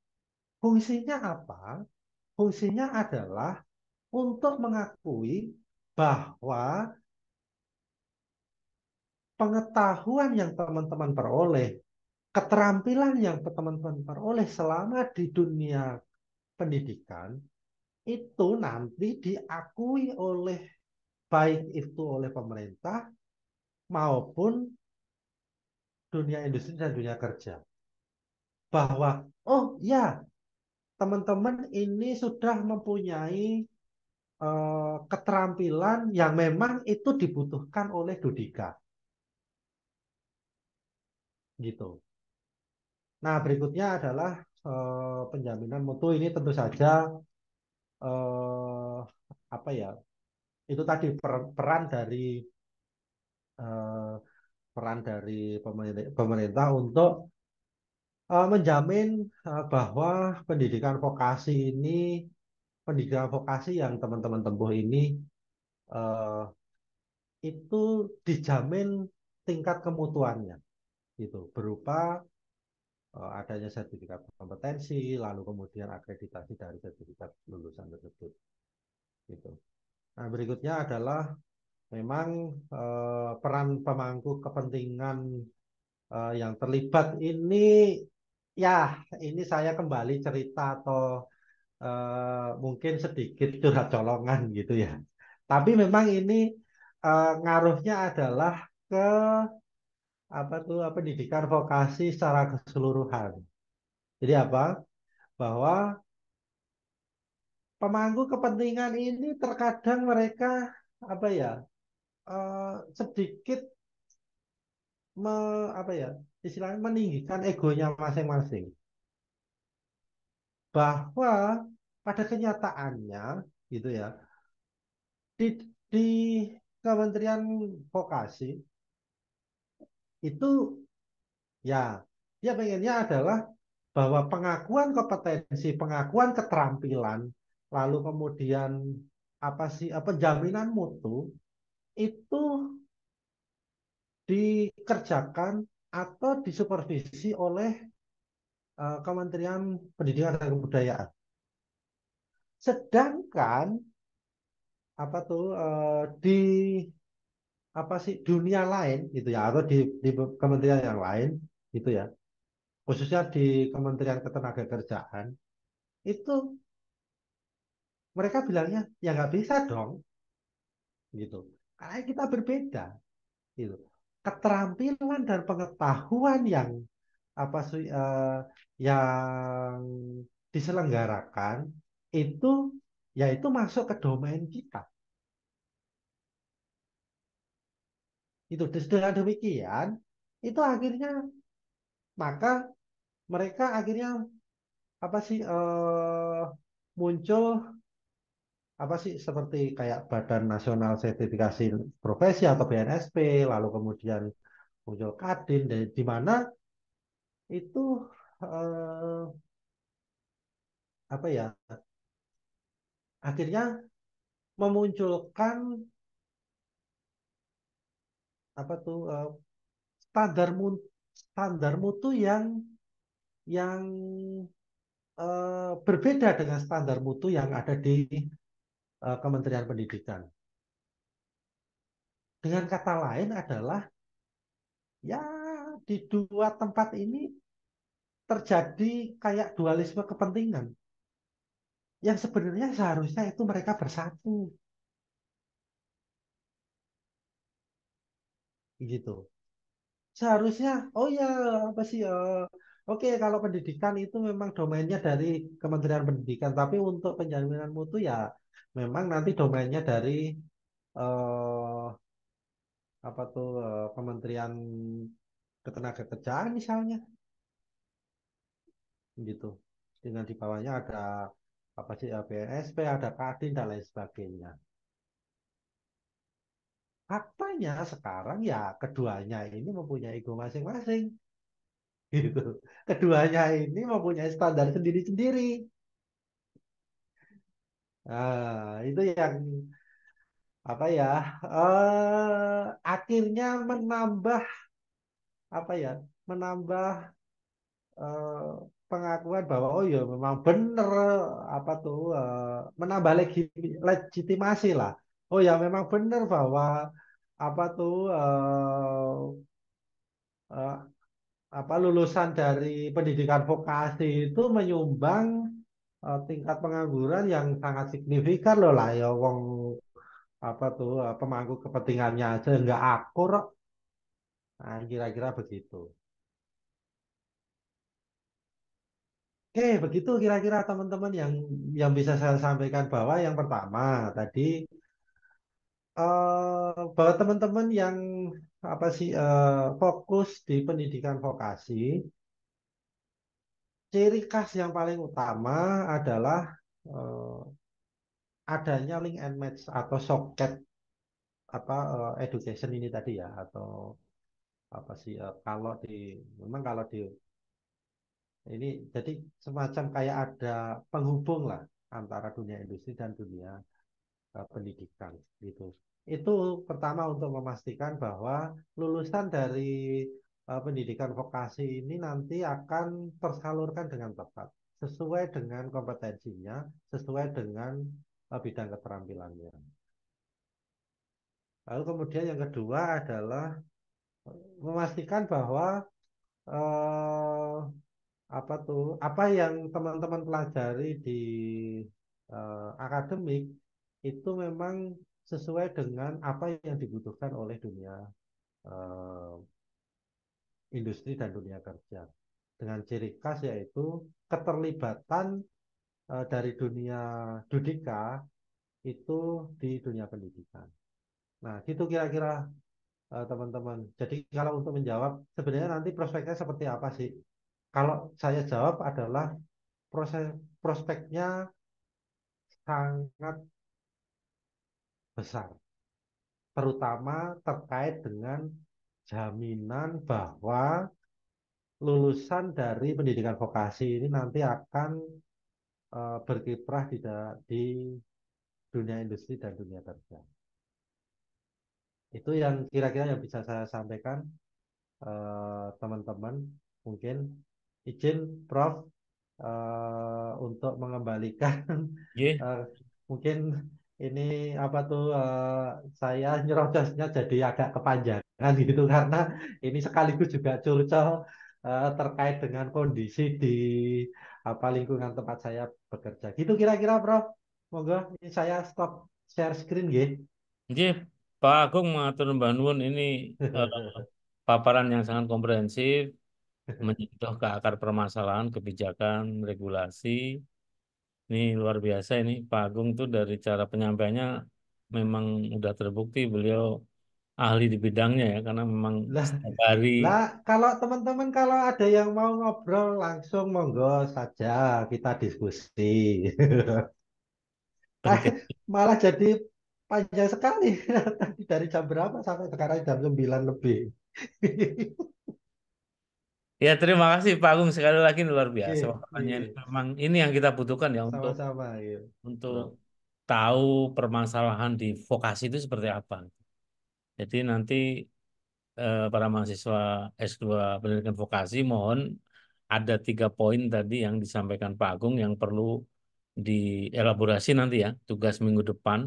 Fungsinya apa? Fungsinya adalah untuk mengakui bahwa pengetahuan yang teman-teman peroleh keterampilan yang teman-teman peroleh selama di dunia pendidikan itu nanti diakui oleh baik itu oleh pemerintah maupun dunia industri dan dunia kerja. Bahwa, oh ya, teman-teman ini sudah mempunyai uh, keterampilan yang memang itu dibutuhkan oleh Dudika. Gitu. Nah, berikutnya adalah eh, penjaminan mutu ini tentu saja eh, apa ya? Itu tadi peran dari eh, peran dari pemerintah, untuk menjamin bahwa pendidikan vokasi ini pendidikan vokasi yang teman-teman tempuh ini itu dijamin tingkat kemutuannya gitu berupa Eh, adanya sertifikat kompetensi, lalu kemudian akreditasi dari sertifikat lulusan tersebut. Gitu. Nah, berikutnya adalah memang eh, peran pemangku kepentingan eh, yang terlibat ini ya ini saya kembali cerita atau eh, mungkin sedikit curhat colongan gitu ya. Tapi memang ini eh, ngaruhnya adalah ke apa tuh pendidikan vokasi secara keseluruhan. Jadi apa? Bahwa pemangku kepentingan ini terkadang mereka apa ya eh, sedikit me, apa ya istilahnya meninggikan egonya masing-masing bahwa pada kenyataannya gitu ya di, di Kementerian Vokasi itu ya dia pengennya adalah bahwa pengakuan kompetensi, pengakuan keterampilan, lalu kemudian apa sih jaminan mutu itu dikerjakan atau disupervisi oleh uh, Kementerian Pendidikan dan Kebudayaan. Sedangkan apa tuh uh, di apa sih dunia lain gitu ya atau di, di kementerian yang lain gitu ya khususnya di Kementerian Ketenagakerjaan itu mereka bilangnya ya nggak bisa dong gitu karena kita berbeda gitu keterampilan dan pengetahuan yang apa sih uh, yang diselenggarakan itu yaitu masuk ke domain kita Itu dengan demikian itu akhirnya maka mereka akhirnya apa sih eh, muncul apa sih seperti kayak Badan Nasional Sertifikasi Profesi atau BNSP lalu kemudian muncul Kadin di mana itu eh, apa ya akhirnya memunculkan apa tuh eh, standar mutu, standar mutu yang yang eh, berbeda dengan standar mutu yang ada di eh, Kementerian Pendidikan. Dengan kata lain adalah ya di dua tempat ini terjadi kayak dualisme kepentingan yang sebenarnya seharusnya itu mereka bersatu gitu seharusnya oh ya apa sih uh, oke okay, kalau pendidikan itu memang domainnya dari Kementerian Pendidikan tapi untuk penjaminan mutu ya memang nanti domainnya dari uh, apa tuh uh, Kementerian Ketenagakerjaan misalnya gitu dengan di bawahnya ada apa sih PNSP ada Kadin dan lain sebagainya faktanya sekarang ya keduanya ini mempunyai ego masing-masing gitu keduanya ini mempunyai standar sendiri-sendiri nah, itu yang apa ya uh, akhirnya menambah apa ya menambah uh, pengakuan bahwa oh ya memang bener apa tuh uh, menambah legitimasi lah oh ya memang benar bahwa apa tuh uh, uh, apa lulusan dari pendidikan vokasi itu menyumbang uh, tingkat pengangguran yang sangat signifikan loh lah ya wong apa tuh pemangku kepentingannya aja nggak akur nah kira-kira begitu Oke, begitu kira-kira teman-teman yang yang bisa saya sampaikan bahwa yang pertama tadi uh, eh, bahwa teman-teman yang apa sih uh, fokus di pendidikan vokasi ciri khas yang paling utama adalah uh, adanya link and match atau socket apa uh, education ini tadi ya atau apa sih uh, kalau di memang kalau di ini jadi semacam kayak ada penghubung lah antara dunia industri dan dunia uh, pendidikan gitu itu pertama untuk memastikan bahwa lulusan dari uh, pendidikan vokasi ini nanti akan tersalurkan dengan tepat sesuai dengan kompetensinya, sesuai dengan uh, bidang keterampilannya. Lalu kemudian yang kedua adalah e, memastikan bahwa uh, apa tuh apa yang teman-teman pelajari di uh, akademik itu memang sesuai dengan apa yang dibutuhkan oleh dunia eh, industri dan dunia kerja. Dengan ciri khas yaitu keterlibatan eh, dari dunia judika itu di dunia pendidikan. Nah, itu kira-kira teman eh, teman-teman. Jadi kalau untuk menjawab, sebenarnya nanti prospeknya seperti apa sih? Kalau saya jawab adalah proses prospeknya sangat besar. Terutama terkait dengan jaminan bahwa lulusan dari pendidikan vokasi ini nanti akan eh, berkiprah di, dunia industri dan dunia kerja. Itu yang kira-kira yang bisa saya sampaikan eh, teman-teman. Mungkin izin Prof eh, untuk mengembalikan yeah. mungkin ini apa tuh uh, saya nyerocosnya jadi agak kepanjangan gitu karena ini sekaligus juga curcol uh, terkait dengan kondisi di apa lingkungan tempat saya bekerja. Gitu kira-kira, Bro. Monggo ini saya stop share screen gih Nggih, Pak Agung mengatur nuwun ini eh, paparan yang sangat komprehensif menyentuh ke akar permasalahan kebijakan regulasi ini luar biasa ini Pak Agung tuh dari cara penyampaiannya memang udah terbukti beliau ahli di bidangnya ya karena memang lah, hari. Lah kalau teman-teman kalau ada yang mau ngobrol langsung monggo saja kita diskusi. Ah, malah jadi panjang sekali tadi dari jam berapa sampai sekarang jam 9 lebih. Ya terima kasih Pak Agung sekali lagi luar biasa makanya iya, iya. memang ini yang kita butuhkan ya untuk Sama-sama, iya. untuk tahu permasalahan di vokasi itu seperti apa. Jadi nanti eh, para mahasiswa S2 pendidikan vokasi mohon ada tiga poin tadi yang disampaikan Pak Agung yang perlu dielaborasi nanti ya tugas minggu depan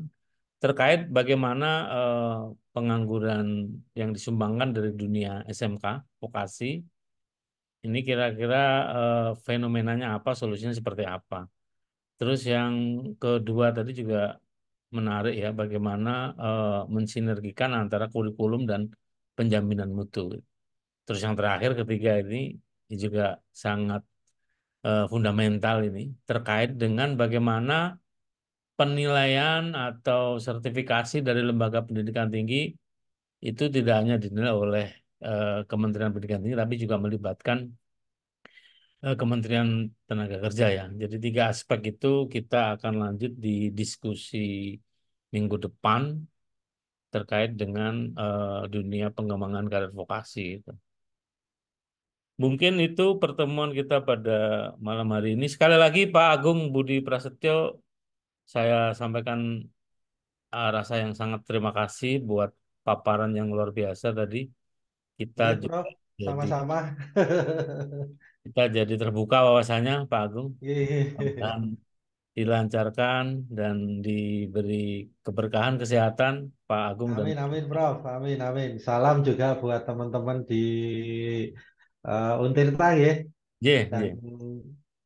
terkait bagaimana eh, pengangguran yang disumbangkan dari dunia SMK vokasi ini kira-kira uh, fenomenanya apa, solusinya seperti apa. Terus yang kedua tadi juga menarik ya, bagaimana uh, mensinergikan antara kurikulum dan penjaminan mutu. Terus yang terakhir ketiga ini juga sangat uh, fundamental ini terkait dengan bagaimana penilaian atau sertifikasi dari lembaga pendidikan tinggi itu tidak hanya dinilai oleh Eh, Kementerian Pendidikan Tinggi tapi juga melibatkan eh, Kementerian Tenaga Kerja ya. Jadi tiga aspek itu kita akan lanjut di diskusi minggu depan terkait dengan uh, dunia pengembangan karir vokasi itu. Mungkin itu pertemuan kita pada malam hari ini. Sekali lagi Pak Agung Budi Prasetyo, saya sampaikan uh, rasa yang sangat terima kasih buat paparan yang luar biasa tadi. Kita ya, juga Sama-sama. Kita jadi terbuka wawasannya, Pak Agung. Iya. Dan dilancarkan dan diberi keberkahan kesehatan Pak Agung. Amin dan... amin Prof. Amin amin. Salam juga buat teman-teman di uh, eh, Untirta ya. Yeah, dan yeah.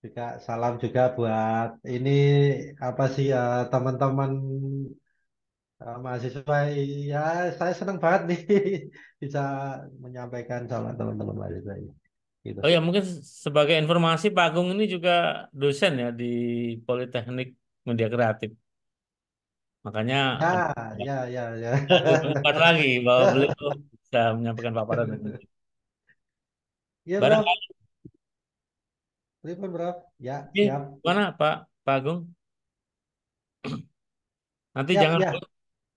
juga salam juga buat ini apa sih ya teman-teman uh, mahasiswa ya saya senang banget nih bisa menyampaikan sama teman-teman mahasiswa ini. Gitu. Oh ya mungkin sebagai informasi Pak Agung ini juga dosen ya di Politeknik Media Kreatif. Makanya ah, ya ya ya. Bukan lagi bahwa beliau bisa menyampaikan paparan itu. Ya, Barangkali. Telepon Bro Ya, siap. Mana Pak Pak Agung? Nanti ya, jangan ya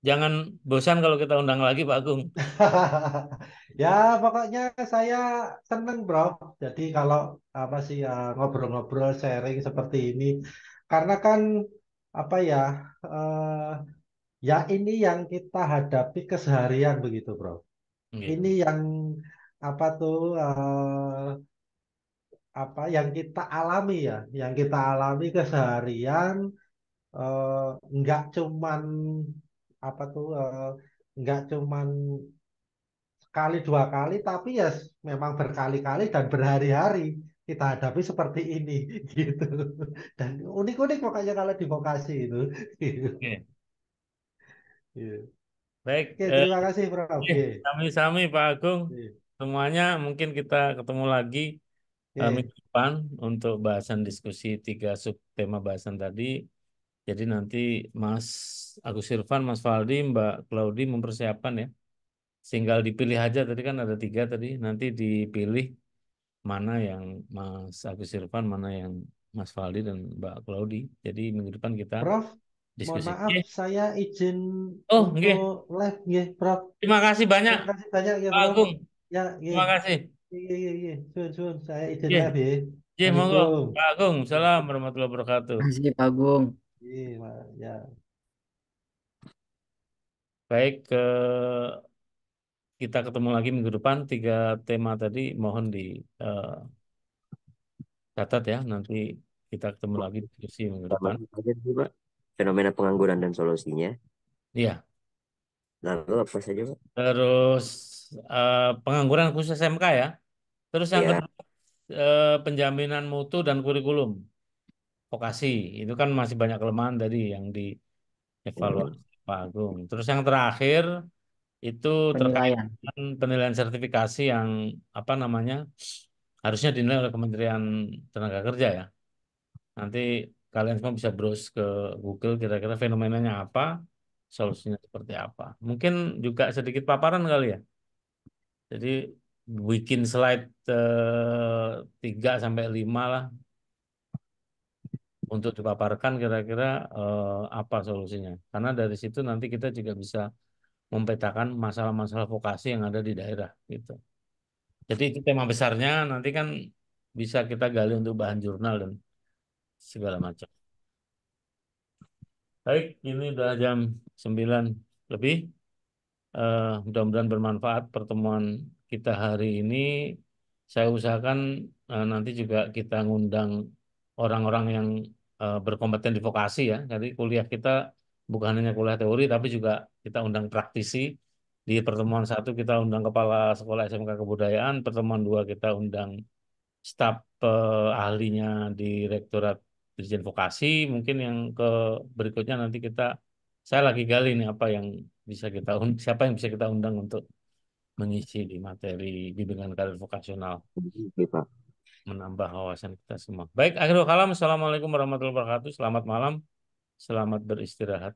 jangan bosan kalau kita undang lagi Pak Agung. ya pokoknya saya senang Bro. Jadi kalau apa sih eh, ngobrol-ngobrol sharing seperti ini, karena kan apa ya uh, ya ini yang kita hadapi keseharian begitu Bro. Iya. Ini yang apa tuh uh, apa yang kita alami ya, yang kita alami keseharian uh, nggak cuman apa tuh eh, nggak uh, cuman sekali dua kali tapi ya memang berkali-kali dan berhari-hari kita hadapi seperti ini gitu dan unik-unik makanya kalau di vokasi itu gitu. okay. Iya. yeah. baik okay, eh, terima kasih Prof. Sami-sami Pak Agung yeah. semuanya mungkin kita ketemu lagi yeah. Iya. minggu depan untuk bahasan diskusi tiga subtema bahasan tadi jadi nanti Mas Agus Irfan, Mas Faldi, Mbak Claudi mempersiapkan ya. Tinggal dipilih aja tadi kan ada tiga tadi. Nanti dipilih mana yang Mas Agus Irfan, mana yang Mas Faldi dan Mbak Claudi. Jadi minggu depan kita Prof, diskusi. Mohon maaf, yeah. saya izin oh, untuk yeah. live yeah, Prof. Terima kasih banyak. Terima kasih banyak ya, Pak Agung. Ya, yeah. Terima kasih. Iya, iya, iya. Sun, sun, Saya izin yeah. live ya. Iya, monggo. Pak Agung, salam warahmatullahi wabarakatuh. Terima kasih Pak Agung. Iya. ya. Baik, ke kita ketemu lagi minggu depan. Tiga tema tadi mohon di uh, catat ya. Nanti kita ketemu lagi diskusi minggu depan. Fenomena pengangguran dan solusinya. Iya. Lalu apa saja, Pak? Terus uh, pengangguran khusus SMK ya. Terus yang ya. kedua uh, penjaminan mutu dan kurikulum vokasi itu kan masih banyak kelemahan tadi yang dievaluasi iya. hmm. Pak Agung. Terus yang terakhir itu terkait penilaian sertifikasi yang apa namanya harusnya dinilai oleh Kementerian Tenaga Kerja ya. Nanti kalian semua bisa browse ke Google kira-kira fenomenanya apa, solusinya seperti apa. Mungkin juga sedikit paparan kali ya. Jadi bikin slide eh, tiga sampai lima lah untuk dipaparkan kira-kira uh, apa solusinya. Karena dari situ nanti kita juga bisa memetakan masalah-masalah vokasi yang ada di daerah gitu. Jadi itu tema besarnya nanti kan bisa kita gali untuk bahan jurnal dan segala macam. Baik, ini udah jam 9 lebih. Uh, mudah-mudahan bermanfaat pertemuan kita hari ini. Saya usahakan uh, nanti juga kita ngundang orang-orang yang Eh, berkompeten di vokasi ya. Jadi kuliah kita bukan hanya kuliah teori tapi juga kita undang praktisi. Di pertemuan satu kita undang kepala sekolah SMK kebudayaan, pertemuan dua kita undang staf eh, ahlinya di Rektorat Dirjen Vokasi. Mungkin yang ke berikutnya nanti kita saya lagi gali nih apa yang bisa kita siapa yang bisa kita undang untuk mengisi di materi bimbingan karir vokasional. Oke, Pak menambah wawasan kita semua. Baik, akhirul kalam. Assalamualaikum warahmatullahi wabarakatuh. Selamat malam. Selamat beristirahat.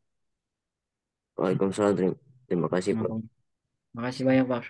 Waalaikumsalam. Terima kasih, Pak. Terima kasih banyak, Pak.